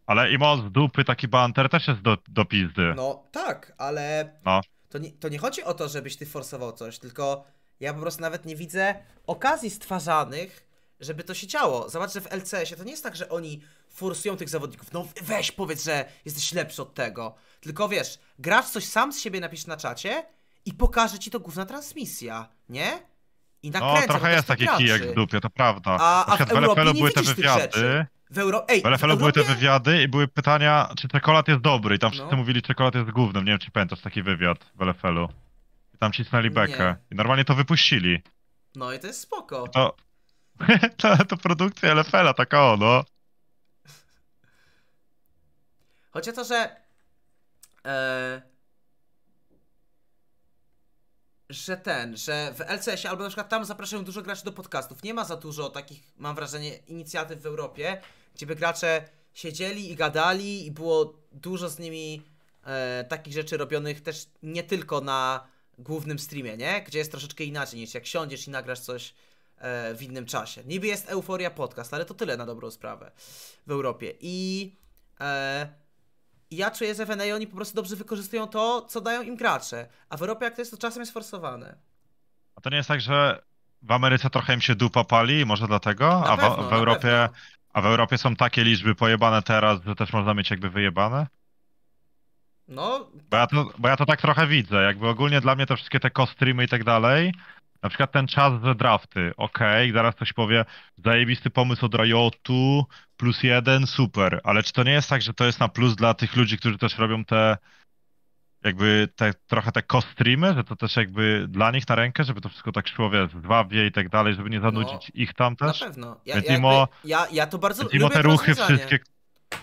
Ale Imo z dupy taki banter też jest do, do pizdy. No tak, ale no. To, nie, to nie chodzi o to, żebyś ty forsował coś, tylko ja po prostu nawet nie widzę okazji stwarzanych, żeby to się działo. Zobacz, że w LCS-ie to nie jest tak, że oni forsują tych zawodników. No weź, powiedz, że jesteś lepszy od tego. Tylko wiesz, grasz coś sam z siebie napisz na czacie i pokaże ci to główna transmisja, nie? I nakręca, no, trochę jest taki pracy. kijek w dupie, to prawda. A, a w, w Europie nie były te wywiady. W, Euro... Ej, w Europie... były te wywiady i były pytania, czy czekolad jest dobry. I tam wszyscy no. mówili, czekolad jest głównym. Nie wiem, czy pamiętasz taki wywiad w LFL-u. I tam cisnęli bekę. Nie. I normalnie to wypuścili. No i to jest spoko. to... to, to produkcja LFL-a, taka o, no. Chodzi o to, że... E, że ten, że w LCS-ie albo na przykład tam zapraszają dużo graczy do podcastów. Nie ma za dużo takich, mam wrażenie, inicjatyw w Europie, gdzie by gracze siedzieli i gadali i było dużo z nimi e, takich rzeczy robionych też nie tylko na głównym streamie, nie? Gdzie jest troszeczkę inaczej niż jak siądziesz i nagrasz coś e, w innym czasie. Niby jest Euforia Podcast, ale to tyle na dobrą sprawę w Europie. I e, ja czuję, że w NA oni po prostu dobrze wykorzystują to, co dają im gracze. A w Europie jak to jest, to czasem jest forsowane. A to nie jest tak, że w Ameryce trochę im się dupa pali, może dlatego? a pewno, w, w, Europie, a w Europie są takie liczby pojebane teraz, że też można mieć jakby wyjebane? No. Bo ja to, bo ja to tak trochę widzę. Jakby ogólnie dla mnie te wszystkie te kostreamy i tak dalej, na przykład ten czas ze drafty, okej, okay, zaraz ktoś powie, zajebisty pomysł od Riotu, plus jeden, super, ale czy to nie jest tak, że to jest na plus dla tych ludzi, którzy też robią te jakby te, trochę te cost streamy, że to też jakby dla nich na rękę, żeby to wszystko tak szło, wiesz, dwa i tak dalej, żeby nie zanudzić no, ich tam też. Na pewno. Ja, ja, mimo, ja, ja to bardzo mimo lubię te ruchy wszystkie,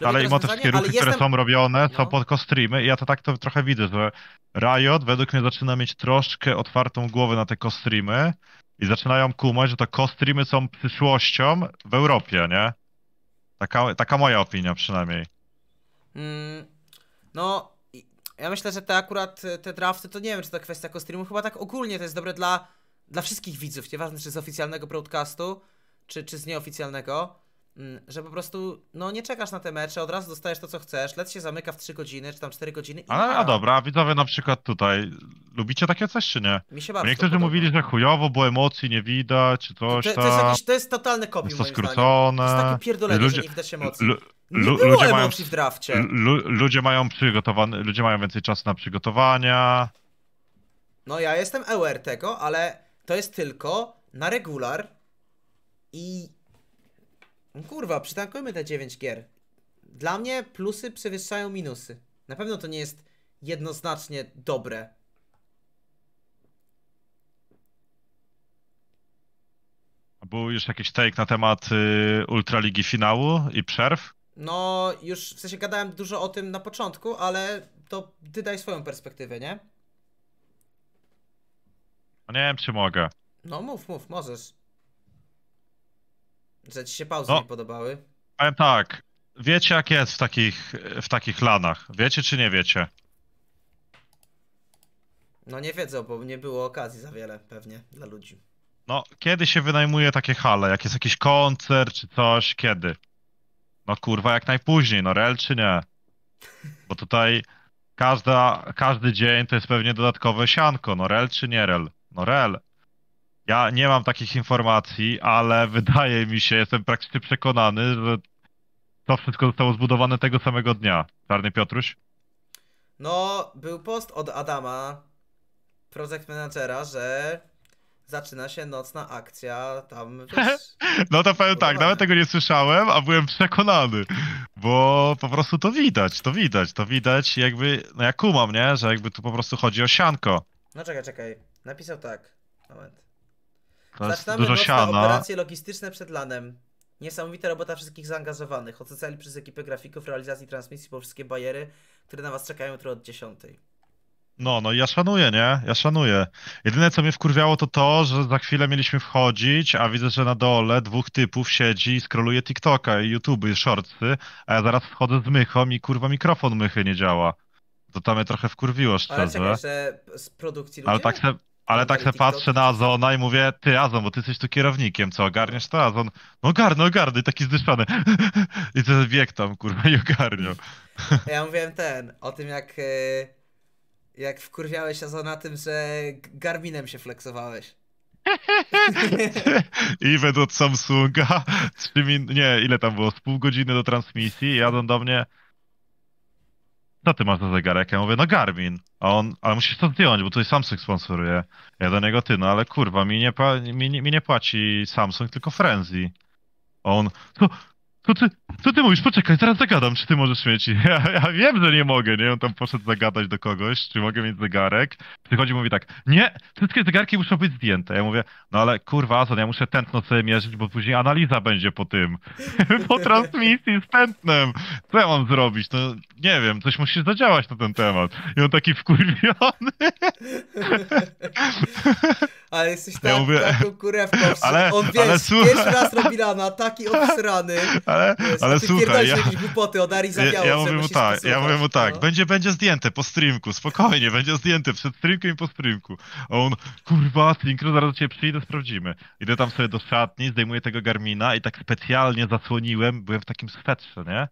Dalej ma te wszystkie ruchy, jestem... które są robione, no. są pod kostreamy i ja to tak to trochę widzę, że Riot według mnie zaczyna mieć troszkę otwartą głowę na te kostreamy i zaczynają kumać, że te kostreamy są przyszłością w Europie, nie? Taka, taka moja opinia przynajmniej. Mm, no, ja myślę, że te akurat e, te drafty, to nie wiem, czy to kwestia kostreamu, chyba tak ogólnie to jest dobre dla, dla wszystkich widzów, nieważne czy z oficjalnego broadcastu, czy, czy z nieoficjalnego. Mm, że po prostu no nie czekasz na te mecze, od razu dostajesz to, co chcesz, lec się zamyka w 3 godziny, czy tam 4 godziny. Ale a dobra, widzowie na przykład tutaj, lubicie takie coś, czy nie? Mi się bardzo Niektórzy mówili, że chujowo, bo emocji nie widać, czy coś to, to, to, jest, jakiś, to jest totalne kopiuj, jest to skrócone. To jest takie pierdolenie, ludzie, że nie widać emocji. Lu, lu, nie ludzie mają, w drafcie. ludzie mają przygotowane, ludzie mają więcej czasu na przygotowania. No ja jestem aware tego, ale to jest tylko na regular i no kurwa, przytankujmy te 9 gier. Dla mnie plusy przewyższają minusy. Na pewno to nie jest jednoznacznie dobre. Był już jakiś take na temat y, Ultraligi Finału i przerw? No, już w sensie gadałem dużo o tym na początku, ale to ty daj swoją perspektywę, nie? No nie wiem, czy mogę. No mów, mów, możesz. Że ci się pauzy no, nie podobały? Powiem tak, wiecie jak jest w takich, w takich lanach. Wiecie czy nie wiecie? No nie wiedzą, bo nie było okazji za wiele pewnie dla ludzi. No, kiedy się wynajmuje takie hale? Jak jest jakiś koncert czy coś? Kiedy? No kurwa, jak najpóźniej, no rel czy nie? Bo tutaj każda, każdy dzień to jest pewnie dodatkowe sianko, no rel czy nie rel? No rel. Ja nie mam takich informacji, ale wydaje mi się, jestem praktycznie przekonany, że to wszystko zostało zbudowane tego samego dnia. Czarny Piotruś? No, był post od Adama, project managera, że zaczyna się nocna akcja tam. Wiesz, no to powiem tak, nawet tego nie słyszałem, a byłem przekonany, bo po prostu to widać, to widać, to widać, jakby, no ja kumam, nie, że jakby tu po prostu chodzi o sianko. No czekaj, czekaj, napisał tak, moment. Zaczynamy dużo siana. operacje logistyczne przed lanem. Niesamowita robota wszystkich zaangażowanych. Od przez ekipę grafików, realizacji transmisji, po wszystkie bajery, które na was czekają jutro od 10. No, no ja szanuję, nie? Ja szanuję. Jedyne, co mnie wkurwiało, to to, że za chwilę mieliśmy wchodzić, a widzę, że na dole dwóch typów siedzi i skroluje TikToka i YouTube, i shortsy, a ja zaraz wchodzę z mychą i kurwa mikrofon mychy nie działa. To tam mnie trochę wkurwiło, szczerze. Ale czekaj, że z produkcji ludzie? Ale tak se... Ale tak se patrzę na Azona i mówię, ty Azon, bo ty jesteś tu kierownikiem, co, ogarniasz to? Azon, no ogarnę, ogarnę, i taki zdyszany. I co, wiek tam, kurwa, i ogarnią. Ja mówiłem ten, o tym jak, e, jak wkurwiałeś Azona tym, że Garminem się flexowałeś. I według Samsunga, 3 min- nie, ile tam było, z pół godziny do transmisji, jadą do mnie, co ty masz za zegarek? Ja mówię, no Garmin. A on, ale musisz to zdjąć, bo tutaj Samsung sponsoruje. Ja do niego, ty, no ale kurwa, mi nie, mi, mi nie płaci Samsung, tylko Frenzy. A on, to, co ty, co ty mówisz? Poczekaj, zaraz zagadam, czy ty możesz mieć. Ja, ja wiem, że nie mogę, nie? On tam poszedł zagadać do kogoś, czy mogę mieć zegarek. Przychodzi i mówi tak, nie, wszystkie zegarki muszą być zdjęte. Ja mówię, no ale kurwa, Azon, ja muszę tętno sobie mierzyć, bo później analiza będzie po tym. po transmisji z tętnem. Co ja mam zrobić? No nie wiem, coś musisz zadziałać na ten temat. I on taki wkurwiony. ale jesteś tak, ja mówię, taką kurewką. Ale, on wiesz, ale, słuchaj, pierwszy raz robi rana, taki obsrany. Ale, ale słuchaj, ja, jakieś głupoty od Ari Zabiało, ja, ja, mówię mu tak, ja mówię mu tak, no. będzie, będzie zdjęte po streamku, spokojnie, będzie zdjęte przed streamkiem i po streamku. A on, kurwa, Slinkru, zaraz do ciebie przyjdę, sprawdzimy. Idę tam sobie do szatni, zdejmuję tego Garmina i tak specjalnie zasłoniłem, byłem w takim swetrze, nie?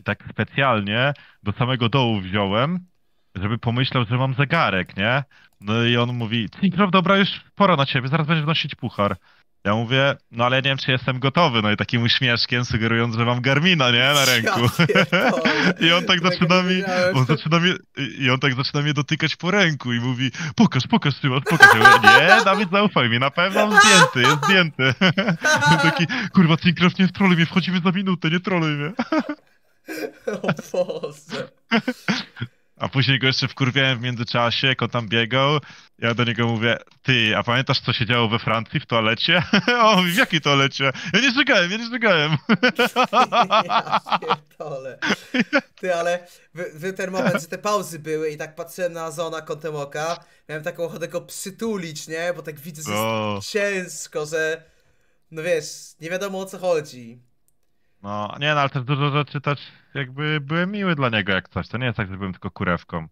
I tak specjalnie do samego dołu wziąłem, żeby pomyślał, że mam zegarek, nie? No i on mówi, Tinkrow, dobra, już pora na ciebie, zaraz będziesz wnosić puchar. Ja mówię, no ale ja nie wiem, czy jestem gotowy, no i takim uśmieszkiem sugerując, że mam Garmina, nie, na ręku. I on tak zaczyna mi, on zaczyna mi, i on tak zaczyna mnie dotykać po ręku i mówi, pokaż, pokaż, Szymon, pokaż. Ja mówię, nie, Dawid, zaufaj mi, na pewno zdjęty, jest zdjęty. taki, kurwa, Tinkrow, nie troluj mnie, wchodzimy za minutę, nie troluj mnie. o Boże a później go jeszcze wkurwiałem w międzyczasie, jak on tam biegał. Ja do niego mówię, ty, a pamiętasz co się działo we Francji w toalecie? O, w jakiej toalecie? Ja nie szukałem, ja nie szukałem. ja Ty, ale wy, wy ten moment, że te pauzy były i tak patrzyłem na Zona, kątem oka, miałem taką ochotę go przytulić, nie? Bo tak widzę, że jest ciężko, że no wiesz, nie wiadomo o co chodzi. No, nie no, ale też dużo rzeczy też jakby byłem miły dla niego jak coś. To nie jest tak, że byłem tylko kurewką.